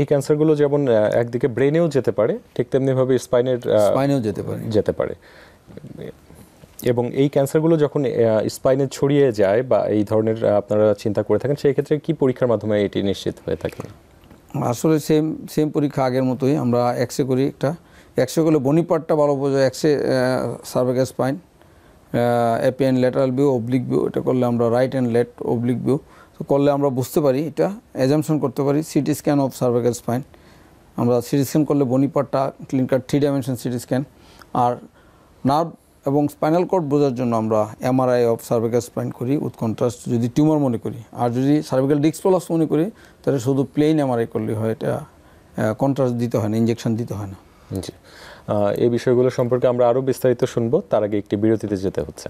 এই ক্যান্সারগুলো যেমন একদিকে ব্রেনেও যেতে পারে ঠিক তেমনিভাবে স্পাইনের স্পাইনেও যেতে পারে যেতে পারে এবং এই ক্যান্সারগুলো যখন স্পাইনে ছড়িয়ে যায় বা এই ধরনের আপনারা চিন্তা করে থাকেন সেই ক্ষেত্রে কি পরীক্ষার মাধ্যমে এটি নিশ্চিত হয়ে থাকে আসলে সেম সেম পরীক্ষা আগের মতোই আমরা এক্সরে করি একটা এক্সরে করলে বনিপাটটা ভালো বোঝা X ray cervical spine and lateral view oblique view এটা করলে আমরা right and left oblique view তো করলে আমরা বুঝতে পারি এটা অ্যাজামশন করতে পারি CT scan of cervical spine আমরা সিটি স্ক্যান করলে বনিপারটা কার্ড থ্রি ডাইমেনশন সিটি স্ক্যান আর নার্ভ এবং স্পাইনাল কোর্ড বোঝার জন্য আমরা এমআরআই অফ সার্ভিক্যাল স্পাইন করি উইথ কন্ট্রাস্ট যদি টিউমার মনে করি আর যদি সার্ভিক্যাল প্লাস মনে করি তাহলে শুধু প্লেন এমআরআই করলে হয় এটা কন্ট্রাস্ট দিতে হয় না ইঞ্জেকশন দিতে হয় না জি এই বিষয়গুলো সম্পর্কে আমরা আরও বিস্তারিত শুনবো তার আগে একটি বিরতিতে যেতে হচ্ছে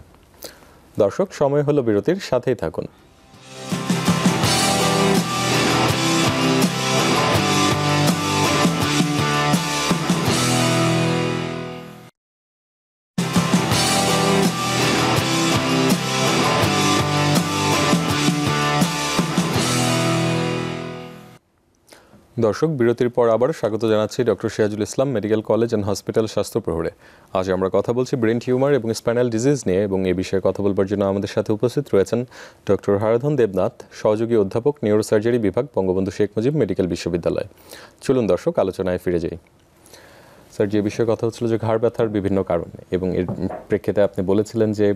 দর্শক সময় হলো বিরতির সাথেই থাকুন দর্শক বিরতির পর আবার স্বাগত জানাচ্ছি doctor Sirajul Islam medical college and hospital স্বাস্থ্য প্রহরে আজ আমরা কথা বলছি ব্রেন টিউমার এবং স্প্যানাল ডিজিজ নিয়ে এবং এ বিষয়ে কথা বলবার জন্য আমাদের সাথে উপস্থিত রয়েছেন ডক্টর হারাধন দেবনাথ সহযোগী অধ্যাপক নিউরোসার্জারি বিভাগ বঙ্গবন্ধু শেখ মুজিব মেডিকেল বিশ্ববিদ্যালয় চলুন দর্শক আলোচনায় ফিরে যাই স্যার যে বিষয়ে কথা হচ্ছিল যে ঘাড় ব্যথার বিভিন্ন কারণ এবং এর প্রেক্ষিতে আপনি বলেছিলেন যে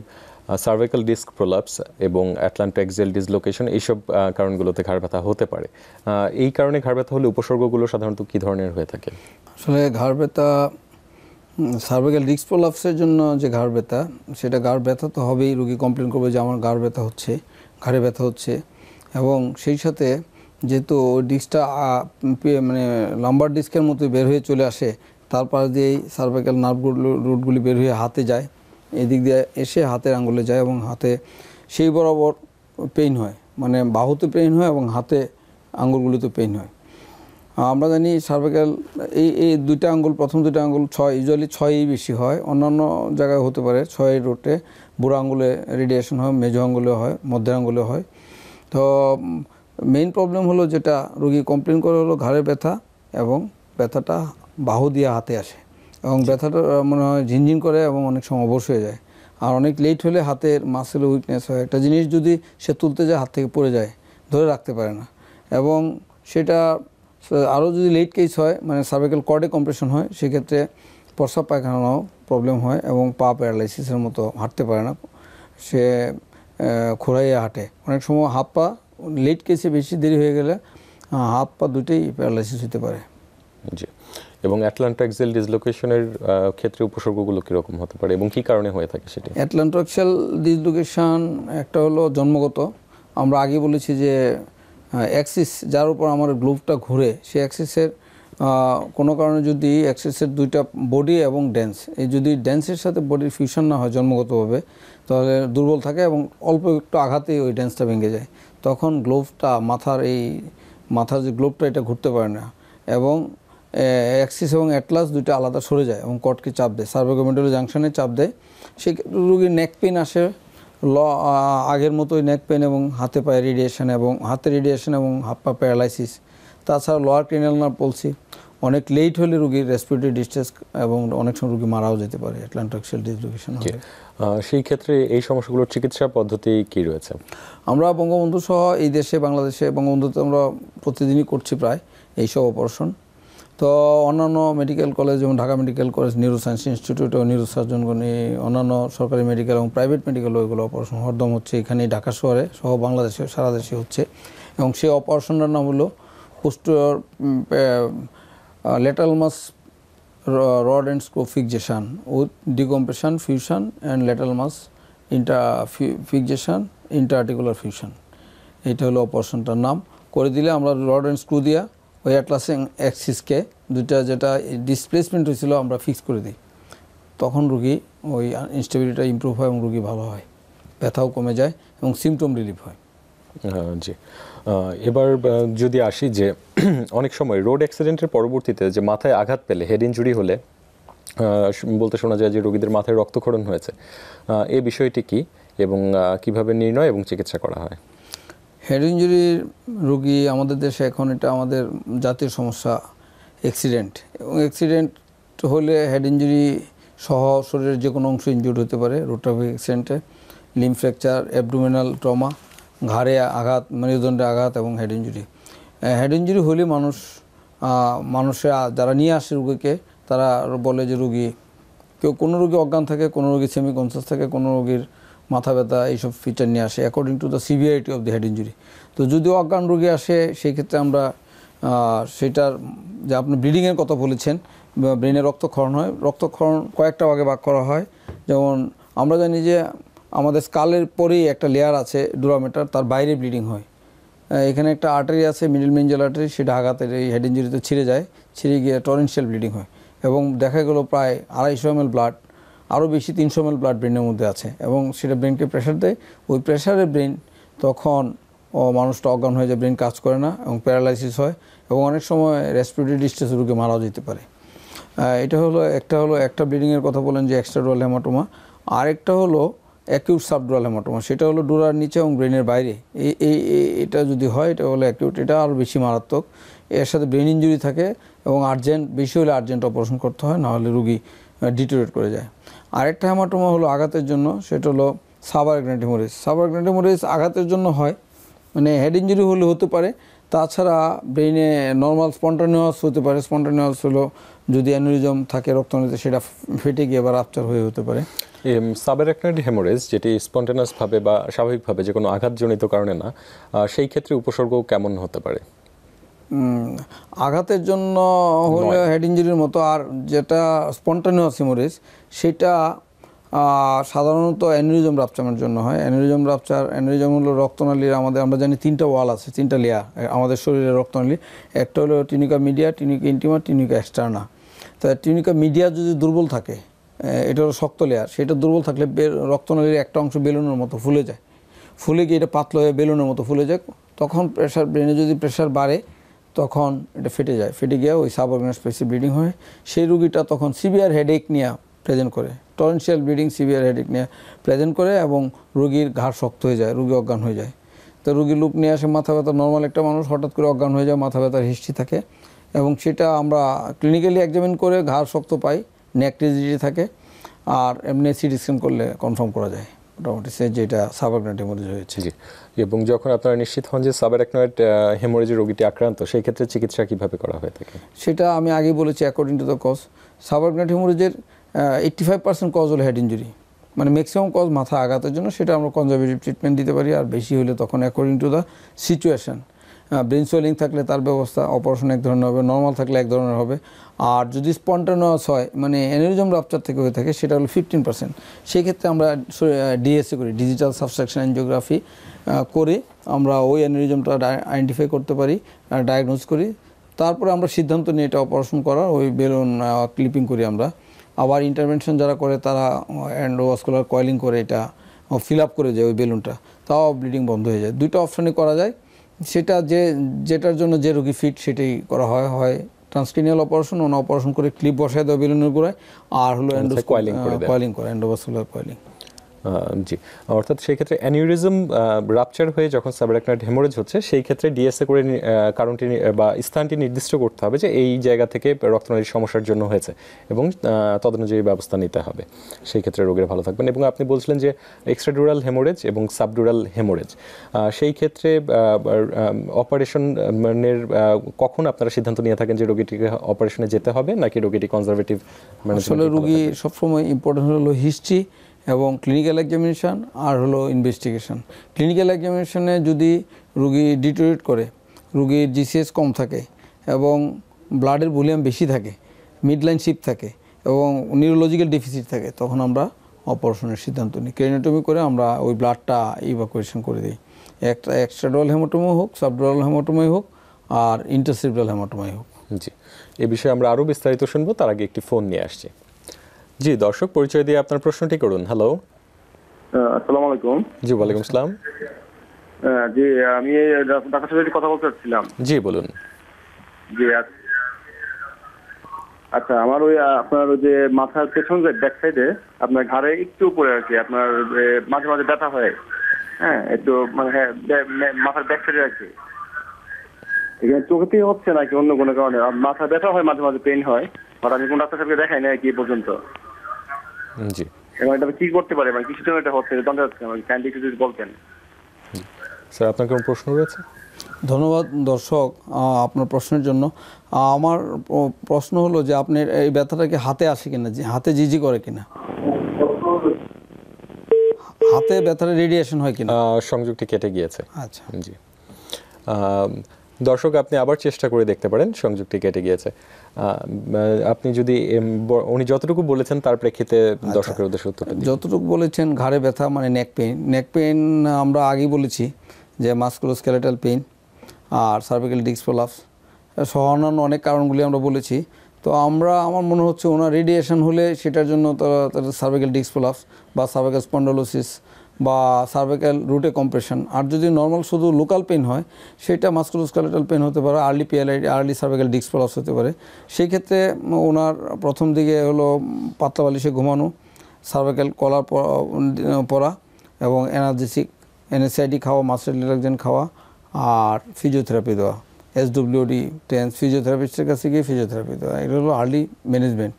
সার্ভাইকাল ডিস্ক প্রোলাপস এবং অ্যাটলান্টোএক্সেল ডিসলোকেশন এইসব কারণগুলোতে ঘাড় ব্যথা হতে পারে এই কারণে ঘাড় ব্যথা হলে উপসর্গগুলো সাধারণত কী ধরনের হয়ে থাকে আসলে ঘাড় ব্যথা সার্ভাইকাল ডিস্ক প্রোলাপসের জন্য যে ঘাড় ব্যথা সেটা ঘাড় ব্যথা তো হবেই রুগী কমপ্লেন করবে যে আমার ঘাড় ব্যথা হচ্ছে ঘাড়ে ব্যথা হচ্ছে এবং সেই সাথে যেহেতু ওই ডিস্কটা মানে লম্বার ডিস্কের মতো বের হয়ে চলে আসে তার পাশ দিয়েই সার্ভাইকাল নার্ভ রুটগুলি বের হয়ে হাতে যায় এদিক দিয়ে এসে হাতের আঙুলে যায় এবং হাতে সেই বরাবর পেইন হয় মানে বাহুতে পেইন হয় এবং হাতে আঙুলগুলিতে পেইন হয় আমরা জানি সার্ভাইকাল এই এই দুইটা আঙ্গুল প্রথম দুইটা আঙ্গুল ছয় ইউজুয়ালি ছয়ই বেশি হয় অন্যান্য জায়গায় হতে পারে ছয় রোটে বুড়ো আঙ্গুলে রেডিয়েশন হয় মেজো আঙ্গুলে হয় মধ্যের আঙ্গুলে হয় তো মেইন প্রবলেম হলো যেটা রোগী কমপ্লেন করে হলো ঘাড়ে ব্যথা এবং ব্যথাটা বাহু দিয়ে হাতে আসে এবং ব্যথাটা মনে হয় ঝিনঝিন করে এবং অনেক সময় অবশ হয়ে যায় আর অনেক লেট হলে হাতের মাসেলে উইকনেস হয় একটা জিনিস যদি সে তুলতে যায় হাত থেকে পড়ে যায় ধরে রাখতে পারে না এবং সেটা আরও যদি লেট কেস হয় মানে সার্ভাইকাল কর্ডে কম্প্রেশন হয় সেক্ষেত্রে প্রসাব পায়খানাও প্রবলেম হয় এবং পা প্যারালাইসিসের মতো হাঁটতে পারে না সে খোড়াইয়া হাঁটে অনেক সময় হাফ পা লেট কেসে বেশি দেরি হয়ে গেলে হাফ পা দুটোই প্যারালাইসিস হতে পারে জি এবং অ্যাটলান্টাক্সেল ডিসলোকেশনের ক্ষেত্রে উপসর্গগুলো কীরকম হতে পারে এবং কী কারণে হয়ে থাকে সেটি অ্যাটলান্টাক্সেল ডিসলোকেশন একটা হলো জন্মগত আমরা আগে বলেছি যে অ্যাক্সিস যার উপর আমার গ্লোভটা ঘুরে সে অ্যাক্সিসের কোনো কারণে যদি অ্যাক্সিসের দুইটা বডি এবং ড্যান্স এই যদি ড্যান্সের সাথে বডির ফিউশন না হয় জন্মগতভাবে তাহলে দুর্বল থাকে এবং অল্প একটু আঘাতেই ওই ড্যান্সটা ভেঙে যায় তখন গ্লোভটা মাথার এই মাথার যে গ্লোভটা এটা ঘুরতে পারে না এবং অ্যাক্সিস এবং অ্যাটলাস দুটো আলাদা সরে যায় এবং কটকে চাপ দেয় সার্ভোকমেন্টাল জাংশনে চাপ দেয় সে রুগীর নেক পেন আসে ল আগের মতোই নেক পেন এবং হাতে পায়ে রেডিয়েশন এবং হাতে রেডিয়েশন এবং হাফ পা প্যারালাইসিস তাছাড়া লোয়ার ক্রিনাল নার্ভ পলসি অনেক লেট হলে রুগীর রেসপিরেটরি ডিস্টেস এবং অনেক সময় রুগী মারাও যেতে পারে অ্যাটলান্টক্সিয়াল ডিসলোকেশন সেই ক্ষেত্রে এই সমস্যাগুলোর চিকিৎসা পদ্ধতি কি রয়েছে আমরা বঙ্গবন্ধু সহ এই দেশে বাংলাদেশে বঙ্গবন্ধুতে আমরা প্রতিদিনই করছি প্রায় এইসব অপারেশন তো অন্যান্য মেডিকেল কলেজ যেমন Dhaka medical college neuro science ও নিউরো সার্জনগণ অন্যান্য সরকারি মেডিকেল এবং প্রাইভেট মেডিকেল ওইগুলো অপারেশন হরদম হচ্ছে এখানে ঢাকা শহরে সহ বাংলাদেশে সারা দেশে হচ্ছে এবং সেই অপারেশনটার নাম হলো posterior lateral mass rod and screw fixation with decompression fusion and lateral mass inter inter articular fusion এটা হলো অপারেশনটার নাম করে দিলে আমরা রড অ্যান্ড স্ক্রু দিয়া ওই অ্যাটলাসিং অ্যাক্সিসকে দুটা যেটা ডিসপ্লেসমেন্ট হয়েছিল আমরা ফিক্স করে দিই তখন রুগী ওই ইনস্টেবিলিটিটা ইম্প্রুভ হয় এবং রুগী ভালো হয় ব্যথাও কমে যায় এবং সিমটম রিলিফ হয় জি এবার যদি আসি যে অনেক সময় রোড অ্যাক্সিডেন্টের পরবর্তীতে যে মাথায় আঘাত পেলে হেড ইঞ্জুরি হলে বলতে শোনা যায় যে রোগীদের মাথায় রক্তক্ষরণ হয়েছে এ বিষয়টি কি এবং কিভাবে নির্ণয় এবং চিকিৎসা করা হয় হেড ইঞ্জুরির রুগী আমাদের দেশে এখন এটা আমাদের জাতীয় সমস্যা অ্যাক্সিডেন্ট এবং অ্যাক্সিডেন্ট হলে হেড ইঞ্জুরি সহ শরীরের যে কোনো অংশ ইনজুর্ড হতে পারে রোটাভিক অ্যাক্সিডেন্টে লিম ফ্র্যাকচার অ্যাবডোমিনাল ট্রমা ঘাড়ে আঘাত মেরুদণ্ডে আঘাত এবং হেড ইঞ্জুরি হেড ইঞ্জুরি হলে মানুষ মানুষে যারা নিয়ে আসে রুগীকে তারা বলে যে রুগী কেউ কোনো রুগী অজ্ঞান থাকে কোনো রুগী সেমি কনসাস থাকে কোনো রোগীর মাথা ব্যথা এইসব ফিচার নিয়ে আসে according to the severity of the head injury তো যদি অজ্ঞান রোগী আসে সেই ক্ষেত্রে আমরা সেটার যে আপনি ব্লিডিংয়ের কথা বলেছেন ব্রেনে রক্তক্ষরণ হয় রক্তক্ষরণ কয়েকটা ভাগে ভাগ করা হয় যেমন আমরা জানি যে আমাদের স্কালের পরেই একটা লেয়ার আছে ডুরামেটার তার বাইরে ব্লিডিং হয় এখানে একটা আর্টারি আছে মিডিল মেঞ্জাল আর্টারি সেটা আঘাতের এই হেড ইঞ্জুরিতে ছিঁড়ে যায় ছিঁড়ে গিয়ে টরেন্সিয়াল ব্লিডিং হয় এবং দেখা গেলো প্রায় আড়াইশো এম ব্লাড আরও বেশি তিনশো মাইল ব্লাড ব্রেনের মধ্যে আছে এবং সেটা ব্রেনকে প্রেশার দেয় ওই প্রেশারে ব্রেন তখন মানুষটা অজ্ঞান হয়ে যায় ব্রেন কাজ করে না এবং প্যারালাইসিস হয় এবং অনেক সময় রেসপিরেটরি ডিস্টেজ রোগে মারাও যেতে পারে এটা হলো একটা হলো একটা ব্লিডিংয়ের কথা বলেন যে এক্সট্রাডুয়াল হেমাটোমা আরেকটা হলো অ্যাকিউট সাবডুয়াল হেমাটোমা সেটা হলো ডোরার নিচে এবং ব্রেনের বাইরে এই এটা যদি হয় এটা হলো অ্যাকিউট এটা আরও বেশি মারাত্মক এর সাথে ব্রেন ইঞ্জুরি থাকে এবং আর্জেন্ট বেশি হলে আর্জেন্ট অপারেশন করতে হয় নাহলে রুগী ডিটোরেট করে যায় আরেকটা হ্যামাটোমা হলো আঘাতের জন্য সেটা হলো সাবার গ্র্যান্ডিমোরিস সাবার গ্র্যান্ডিমোরিস আঘাতের জন্য হয় মানে হেড ইঞ্জুরি হলে হতে পারে তাছাড়া ব্রেইনে নর্মাল স্পন্টানিয়াস হতে পারে স্পন্টানিয়াস হলো যদি অ্যানোরিজম থাকে রক্তনালীতে সেটা ফেটে গিয়ে বা রাপচার হয়ে হতে পারে সাবেরাকনাইড হেমোরেজ যেটি স্পন্টেনাসভাবে বা স্বাভাবিকভাবে যে কোনো আঘাতজনিত কারণে না সেই ক্ষেত্রে উপসর্গ কেমন হতে পারে আঘাতের জন্য হলে হেড ইঞ্জুরির মতো আর যেটা স্পন্টানিয়াস হিমোরেজ সেটা সাধারণত অ্যানিরিজম রাপচামের জন্য হয় অ্যানিরিজম রাপচার অ্যানিরিজম হলো রক্তনালীর আমাদের আমরা জানি তিনটা ওয়াল আছে তিনটা লেয়ার আমাদের শরীরে রক্তনালী একটা হলো tunica media tunica intima tunica externa তা টিনিকা মিডিয়া যদি দুর্বল থাকে এটা হলো শক্ত লেয়ার সেটা দুর্বল থাকলে রক্তনালীর একটা অংশ বেলুনের মতো ফুলে যায় ফুলে গিয়ে এটা পাতলা হয়ে বেলুনের মতো ফুলে যায় তখন প্রেশার ব্রেনে যদি প্রেশার বাড়ে তখন এটা ফেটে যায় ফেটে গিয়ে ওই সাবঅর্গানাল স্পেসি ব্লিডিং হয় সেই রুগীটা তখন সিভিয়ার হেডেক নিয়ে প্রেজেন্ট করে টরেন্সিয়াল ব্লিডিং সিভিয়ার হেডেক নিয়ে প্রেজেন্ট করে এবং রুগীর ঘাড় শক্ত হয়ে যায় রুগী অজ্ঞান হয়ে যায় তো রুগী লুক নিয়ে আসে মাথা ব্যথা নর্মাল একটা মানুষ হঠাৎ করে অজ্ঞান হয়ে যায় মাথা ব্যথার হিস্ট্রি থাকে এবং সেটা আমরা ক্লিনিক্যালি এক্সামিন করে ঘাড় শক্ত পাই নেক থাকে আর এমনি সিটি স্ক্যান করলে কনফার্ম করা যায় মোটামুটি যেটা সাবাকনয়েড মধ্যে রয়েছে জি এবং যখন আপনারা নিশ্চিত হন যে সাবাকনয়েড হেমোরেজের রোগীটি আক্রান্ত সেই ক্ষেত্রে চিকিৎসা কিভাবে করা হয়ে থাকে সেটা আমি আগে বলেছি according to the cause subarachnoid হেমোরেজের এইট্টি ফাইভ পার্সেন্ট কজ হল হেড ইঞ্জুরি মানে ম্যাক্সিমাম কজ মাথা আঘাতের জন্য সেটা আমরা কনজারভেটিভ ট্রিটমেন্ট দিতে পারি আর বেশি হলে তখন according to the situation brain swelling থাকলে তার ব্যবস্থা অপারেশন এক ধরনের হবে নর্মাল থাকলে এক ধরনের হবে আর যদি স্পন্টানোয়াস হয় মানে অ্যানিরিজম রাপচার থেকে হয়ে থাকে সেটা হলো ফিফটিন পার্সেন্ট সেক্ষেত্রে আমরা ডিএসসি করি ডিজিটাল সাবস্ট্রাকশন অ্যানজিওগ্রাফি করে আমরা ওই অ্যানিরিজমটা আইডেন্টিফাই করতে পারি ডায়াগনোজ করি তারপরে আমরা সিদ্ধান্ত নিয়ে এটা অপারেশন করার ওই বেলুন ক্লিপিং করি আমরা আবার ইন্টারভেনশন যারা করে তারা অ্যান্ডোভাস্কুলার কয়েলিং করে এটা ফিল আপ করে যায় ওই বেলুনটা তাও ব্লিডিং বন্ধ হয়ে যায় দুইটা অপশানই করা যায় সেটা যে যেটার জন্য যে রোগী ফিট সেটাই করা হয় হয় ট্রান্সক্রিনিয়াল অপারেশন অন অপারেশন করে ক্লিপ বসায় দেওয়া বেলুনের গোড়ায় আর হলো কয়েলিং করে এন্ডোভাসকুলার কয়েলিং জি অর্থাৎ সেই ক্ষেত্রে অ্যানিউরিজম রাপচার হয়ে যখন সাবরেকনাইট হেমোরেজ হচ্ছে সেই ক্ষেত্রে ডিএসএ করে কারণটি বা স্থানটি নির্দিষ্ট করতে হবে যে এই জায়গা থেকে রক্তনালীর সমস্যার জন্য হয়েছে এবং তদনুযায়ী ব্যবস্থা নিতে হবে সেই ক্ষেত্রে রোগীরা ভালো থাকবেন এবং আপনি বলছিলেন যে এক্সট্রাডুরাল হেমোরেজ এবং সাবডুরাল হেমোরেজ সেই ক্ষেত্রে অপারেশনের কখন আপনারা সিদ্ধান্ত নিয়ে থাকেন যে রোগীটিকে অপারেশনে যেতে হবে নাকি রোগীটি কনজারভেটিভ মানে আসলে রোগী সবসময় ইম্পর্টেন্ট হলো হিস্ট্রি এবং ক্লিনিক্যাল এক্সামিনেশান আর হলো ইনভেস্টিগেশান ক্লিনিক্যাল এক্সামিনেশানে যদি রুগী ডিটোরেট করে রুগীর জিসিএস কম থাকে এবং ব্লাডের ভলিউম বেশি থাকে মিডলাইন শিপ থাকে এবং নিউরোলজিক্যাল ডেফিসিট থাকে তখন আমরা অপারেশনের সিদ্ধান্ত নিই ক্রেনোটমি করে আমরা ওই ব্লাডটা ইভাকুয়েশন করে দিই একটা এক্সট্রাডল হেমোটোমি হোক সাবডোরাল হেমোটোমি হোক আর ইন্টারসিপ্টাল হেমোটোমি হোক জি এ বিষয়ে আমরা আরও বিস্তারিত শুনবো তার আগে একটি ফোন নিয়ে আসছি জি দর্শক পরিচয় দিয়ে আপনার প্রশ্নটি করুন হ্যালো আসসালামু আলাইকুম জি ওয়ালাইকুম আসসালাম জি আমি ঢাকা সাথে কথা বলতে চাচ্ছিলাম জি বলুন জি আচ্ছা, আচ্ছা আমার ওই আপনার ওই যে মাথার পেছন যে ব্যাক সাইডে আপনার ঘাড়ে একটু উপরে আর কি আপনার মাঝে মাঝে ব্যথা হয় হ্যাঁ একটু মানে হ্যাঁ, মাথার ব্যাক সাইডে আর কি এখানে চোখে হচ্ছে নাকি অন্য কোনো কারণে মাথা ব্যথা হয় মাঝে মাঝে পেন হয় বাট আমি কোন ডাক্তার সাহেবকে দেখাই নাই কি পর্যন্ত জি এবং এটা কি করতে পারে মানে কিছু এটা হচ্ছে মানে বলতেন স্যার আপনার কোনো প্রশ্ন রয়েছে ধন্যবাদ দর্শক আপনার প্রশ্নের জন্য আমার প্রশ্ন হলো যে আপনি এই ব্যথাটা কি হাতে আসে কিনা হাতে জিজি করে কিনা হাতে ব্যথাটা রেডিয়েশন হয় কিনা সংযুক্তি কেটে গিয়েছে আচ্ছা জি দর্শক আপনি আবার চেষ্টা করে দেখতে পারেন সংযুক্তি কেটে গিয়েছে আপনি যদি উনি যতটুকু বলেছেন তার প্রেক্ষিতে আচ্ছা, দর্শকের উদ্দেশ্যে উত্তরটা যতটুকু বলেছেন ঘাড়ে ব্যথা মানে নেক পেইন নেক পেইন আমরা আগেই বলেছি যে মাস্কুলোস্কেলেটাল পেইন আর সার্ভিক্যাল ডিস্ক প্রলাপস সহ অন্যান্য অনেক কারণগুলি আমরা বলেছি তো আমরা আমার মনে হচ্ছে ওনার রেডিয়েশন হলে সেটার জন্য তারা সার্ভিক্যাল ডিস্ক প্রলাপস বা সার্ভিক্যাল স্পন্ডোলোসিস বা সার্ভাইকাল রুটে কম্প্রেশন আর যদি নর্মাল শুধু লোকাল পেন হয় সেটা মাস্কুলোস্কালেটাল পেন হতে পারে early PLI early cervical disc plus হতে পারে সেই ক্ষেত্রে ওনার প্রথম দিকে হলো পাতলা বালিশে ঘুমানো সার্ভাইকাল কলার পরা এবং এনার্জেসিক এনএসআইডি খাওয়া মাস্টার রিলাক্সেন্ট খাওয়া আর ফিজিওথেরাপি দেওয়া এসডব্লিউডি টেন্স ফিজিওথেরাপিস্টের কাছে গিয়ে ফিজিওথেরাপি দেওয়া এগুলো হলো আর্লি ম্যানেজমেন্ট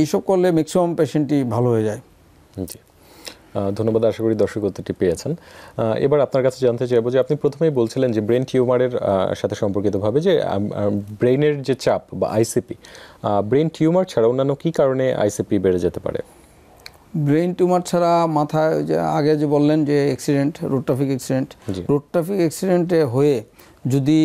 এইসব করলে ম্যাক্সিমাম পেশেন্টই ভালো হয়ে যায় জি ধন্যবাদ আশা করি দর্শক উত্তরটি পেয়েছেন এবার আপনার কাছে জানতে চাইবো যে আপনি প্রথমেই বলছিলেন যে ব্রেন টিউমারের সাথে সম্পর্কিতভাবে যে ব্রেনের যে চাপ বা আইসিপি ব্রেন টিউমার ছাড়া অন্যান্য কী কারণে আইসিপি বেড়ে যেতে পারে ব্রেন টিউমার ছাড়া মাথায় যে আগে যে বললেন যে accident road traffic accident road traffic অ্যাক্সিডেন্টে হয়ে যদি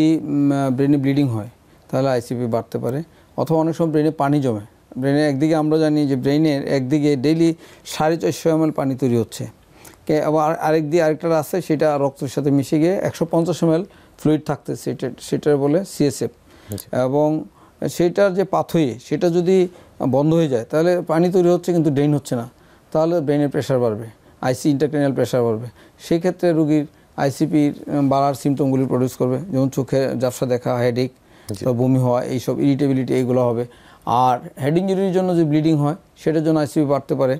ব্রেনে ব্লিডিং হয় তাহলে আইসিপি বাড়তে পারে অথবা অনেক সময় ব্রেনে পানি জমে ব্রেনের একদিকে আমরা জানি যে ব্রেনের একদিকে ডেইলি সাড়ে চারশো এম পানি তৈরি হচ্ছে আবার আরেক দিয়ে আরেকটা রাস্তায় সেটা রক্তের সাথে মিশে গিয়ে একশো পঞ্চাশ এম ফ্লুইড থাকতে সেটার বলে সিএসএফ আচ্ছা। এবং সেটার যে পাথয়ে সেটা যদি বন্ধ হয়ে যায় তাহলে পানি তৈরি হচ্ছে কিন্তু ড্রেন হচ্ছে না তাহলে ব্রেনের প্রেশার বাড়বে আইসি ইন্টারক্রেনিয়াল প্রেশার বাড়বে সেক্ষেত্রে রুগীর আইসিপির বাড়ার সিমটমগুলি প্রডিউস করবে যেমন চোখে জাপসা দেখা হেডেক আচ্ছা। বমি হওয়া এইসব ইরিটেবিলিটি এইগুলো হবে আর হেড ইঞ্জুরির জন্য যে ব্লিডিং হয় সেটার জন্য আইসিবি বাড়তে পারে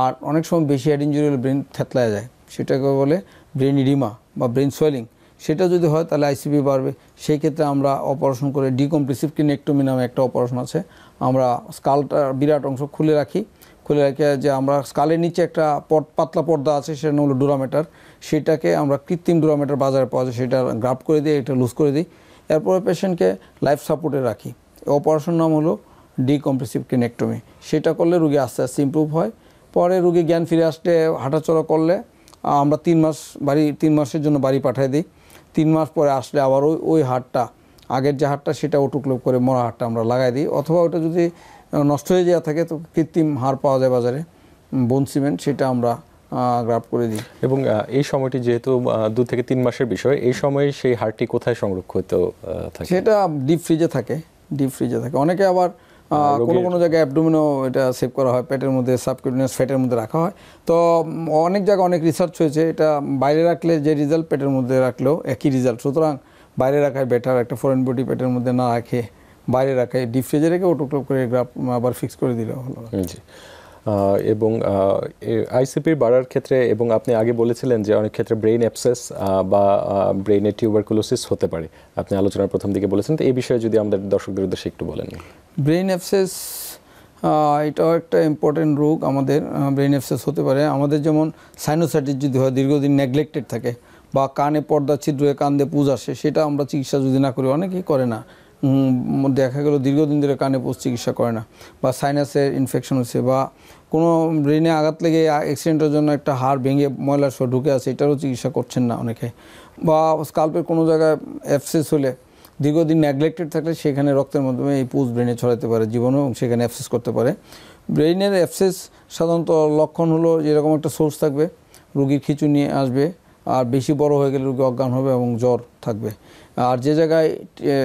আর অনেক সময় বেশি হেড ইঞ্জুরি হলে ব্রেন থেতলায় যায় সেটাকে বলে ব্রেন ইডিমা বা ব্রেন সোয়েলিং সেটা যদি হয় তাহলে আইসিবি বাড়বে সেই ক্ষেত্রে আমরা অপারেশন করে ডিকম্প্রেসিভ নেক্টোমি নামে একটা অপারেশন আছে আমরা স্কালটা বিরাট অংশ খুলে রাখি খুলে রাখি যে আমরা স্কালের নিচে একটা পট পাতলা পর্দা আছে সেটা হলো ডুরামেটার সেটাকে আমরা কৃত্রিম ডোরামেটার বাজারে পাওয়া যায় সেটা গ্রাফ করে দিই এটা লুজ করে দিই এরপরে পেশেন্টকে লাইফ সাপোর্টে রাখি অপারেশন নাম হলো ডিকম্প্রেসিভ ক্রেনেক্টমি সেটা করলে রুগী আস্তে আস্তে ইম্প্রুভ হয় পরে রুগী জ্ঞান ফিরে আসলে হাঁটাচলা করলে আমরা তিন মাস বাড়ি তিন মাসের জন্য বাড়ি পাঠিয়ে দিই তিন মাস পরে আসলে আবার ওই ওই হাটটা আগের যে হাটটা সেটা ওটুকলোপ করে মরা হাটটা আমরা লাগাই দিই অথবা ওটা যদি নষ্ট হয়ে যাওয়া থাকে তো কৃত্রিম হাড় পাওয়া যায় বাজারে বোন সিমেন্ট সেটা আমরা গ্রাফ করে দিই এবং এই সময়টি যেহেতু দু থেকে তিন মাসের বিষয় এই সময়ে সেই হাড়টি কোথায় সংরক্ষিত থাকে সেটা ডিপ ফ্রিজে থাকে ডিপ ফ্রিজে থাকে অনেকে আবার হ্যাঁ, কোনো কোনো জায়গায় অ্যাবডোমিনও এটা সেভ করা হয় পেটের মধ্যে সাবকিউটিনাস ফ্যাটের মধ্যে রাখা হয় তো অনেক জায়গায় অনেক রিসার্চ হয়েছে এটা বাইরে রাখলে যে রেজাল্ট পেটের মধ্যে রাখলেও একই রেজাল্ট সুতরাং বাইরে রাখায় বেটার একটা ফরেন বডি পেটের মধ্যে না রাখে বাইরে রাখে ডিপ ফ্রিজে রেখে ওটো করে গ্রাফ আবার ফিক্স করে দিলে হলো জি এবং আইসিপির বাড়ার ক্ষেত্রে এবং আপনি আগে বলেছিলেন যে অনেক ক্ষেত্রে ব্রেন অ্যাপসেস বা ব্রেইনের টিউবারকুলোসিস হতে পারে আপনি আলোচনার প্রথম দিকে বলেছেন তো এই বিষয়ে যদি আমাদের দর্শকদের উদ্দেশ্যে একটু বলেন ব্রেইন অ্যাপসেস এটাও একটা ইম্পর্টেন্ট রোগ আমাদের ব্রেইন অ্যাপসেস হতে পারে আমাদের যেমন সাইনোসাইটিস যদি হয় দীর্ঘদিন নেগলেক্টেড থাকে বা কানে পর্দা ছিদ্রে হয়ে কান দিয়ে পুজ আসে সেটা আমরা চিকিৎসা যদি না করি অনেকেই করে না দেখা গেল দীর্ঘদিন ধরে কানে পোষ চিকিৎসা করে না বা সাইনাসের ইনফেকশন হচ্ছে বা কোনো ব্রেনে আঘাত লেগে অ্যাক্সিডেন্টের জন্য একটা হাড় ভেঙে ময়লার শো ঢুকে আছে এটারও চিকিৎসা করছেন না অনেকে বা স্কাল্পের কোনো জায়গায় অ্যাপসেস হলে দীর্ঘদিন নেগলেক্টেড থাকলে সেখানে রক্তের মাধ্যমে এই পুষ ব্রেনে ছড়াতে পারে জীবনও সেখানে অ্যাপসেস করতে পারে ব্রেইনের অ্যাপসেস সাধারণত লক্ষণ হলো যেরকম একটা সোর্স থাকবে রুগীর নিয়ে আসবে আর বেশি বড় হয়ে গেলে রুগী অজ্ঞান হবে এবং জ্বর থাকবে আর যে জায়গায়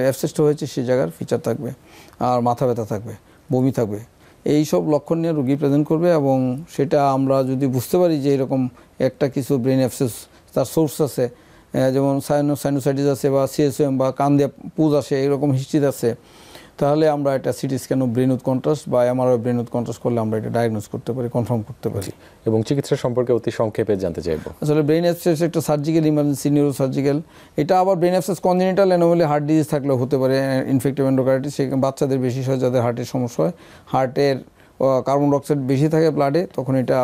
অ্যাবসেস্ট হয়েছে সে জায়গার ফিচার থাকবে আর মাথা ব্যথা থাকবে বমি থাকবে এই সব লক্ষণ নিয়ে রুগী প্রেজেন্ট করবে এবং সেটা আমরা যদি বুঝতে পারি যে এরকম একটা কিছু ব্রেন অ্যাবসেস তার সোর্স আছে যেমন সাইনো সাইনোসাইটিস আছে বা সিএসএম বা কান দিয়ে পুজ আসে এরকম হিস্ট্রি আছে তাহলে আমরা এটা সিটি স্ক্যান ও ব্রেন উৎকণ্ঠাস বা আমার ব্রেন উৎকণ্ঠাস করলে আমরা এটা ডায়াগনোজ করতে পারি কনফার্ম করতে পারি এবং চিকিৎসা সম্পর্কে অতি সংক্ষেপে জানতে চাইব আসলে ব্রেন অ্যাবসেস একটা সার্জিক্যাল ইমার্জেন্সি নিউরো সার্জিক্যাল এটা আবার brain abscess congenital anomaly heart disease থাকলেও হতে পারে ইনফেক্টিভ এন্ডোকারাইটিস সেখানে বাচ্চাদের বেশি হয় যাদের হার্টের সমস্যা হয় হার্টের কার্বন ডাইঅক্সাইড বেশি থাকে ব্লাডে তখন এটা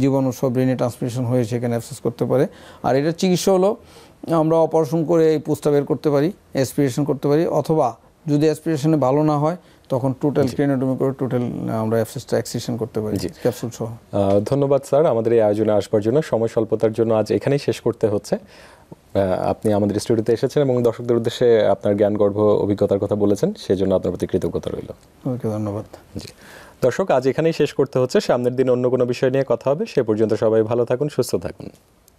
জীবাণু সব ব্রেনে ট্রান্সমিশন হয়ে সেখানে অ্যাবসেস করতে পারে আর এটার চিকিৎসা হলো আমরা অপারেশন করে এই পোস্টটা বের করতে পারি এক্সপিরেশন করতে পারি অথবা যদি অ্যাসপিরেশনে ভালো না হয় তখন টোটাল ক্রেনোটমি করে টোটাল আমরা অ্যাপসেসটা অ্যাক্সিশন করতে পারি ক্যাপসুল সহ ধন্যবাদ স্যার আমাদের এই আয়োজনে আসবার জন্য সময় স্বল্পতার জন্য আজ এখানেই শেষ করতে হচ্ছে আপনি আমাদের স্টুডিওতে এসেছেন এবং দর্শকদের উদ্দেশ্যে আপনার জ্ঞান গর্ভ অভিজ্ঞতার কথা বলেছেন সেজন্য আপনার প্রতি কৃতজ্ঞতা রইল ওকে ধন্যবাদ জি দর্শক আজ এখানেই শেষ করতে হচ্ছে সামনের দিন অন্য কোনো বিষয় নিয়ে কথা হবে সে পর্যন্ত সবাই ভালো থাকুন সুস্থ থাকুন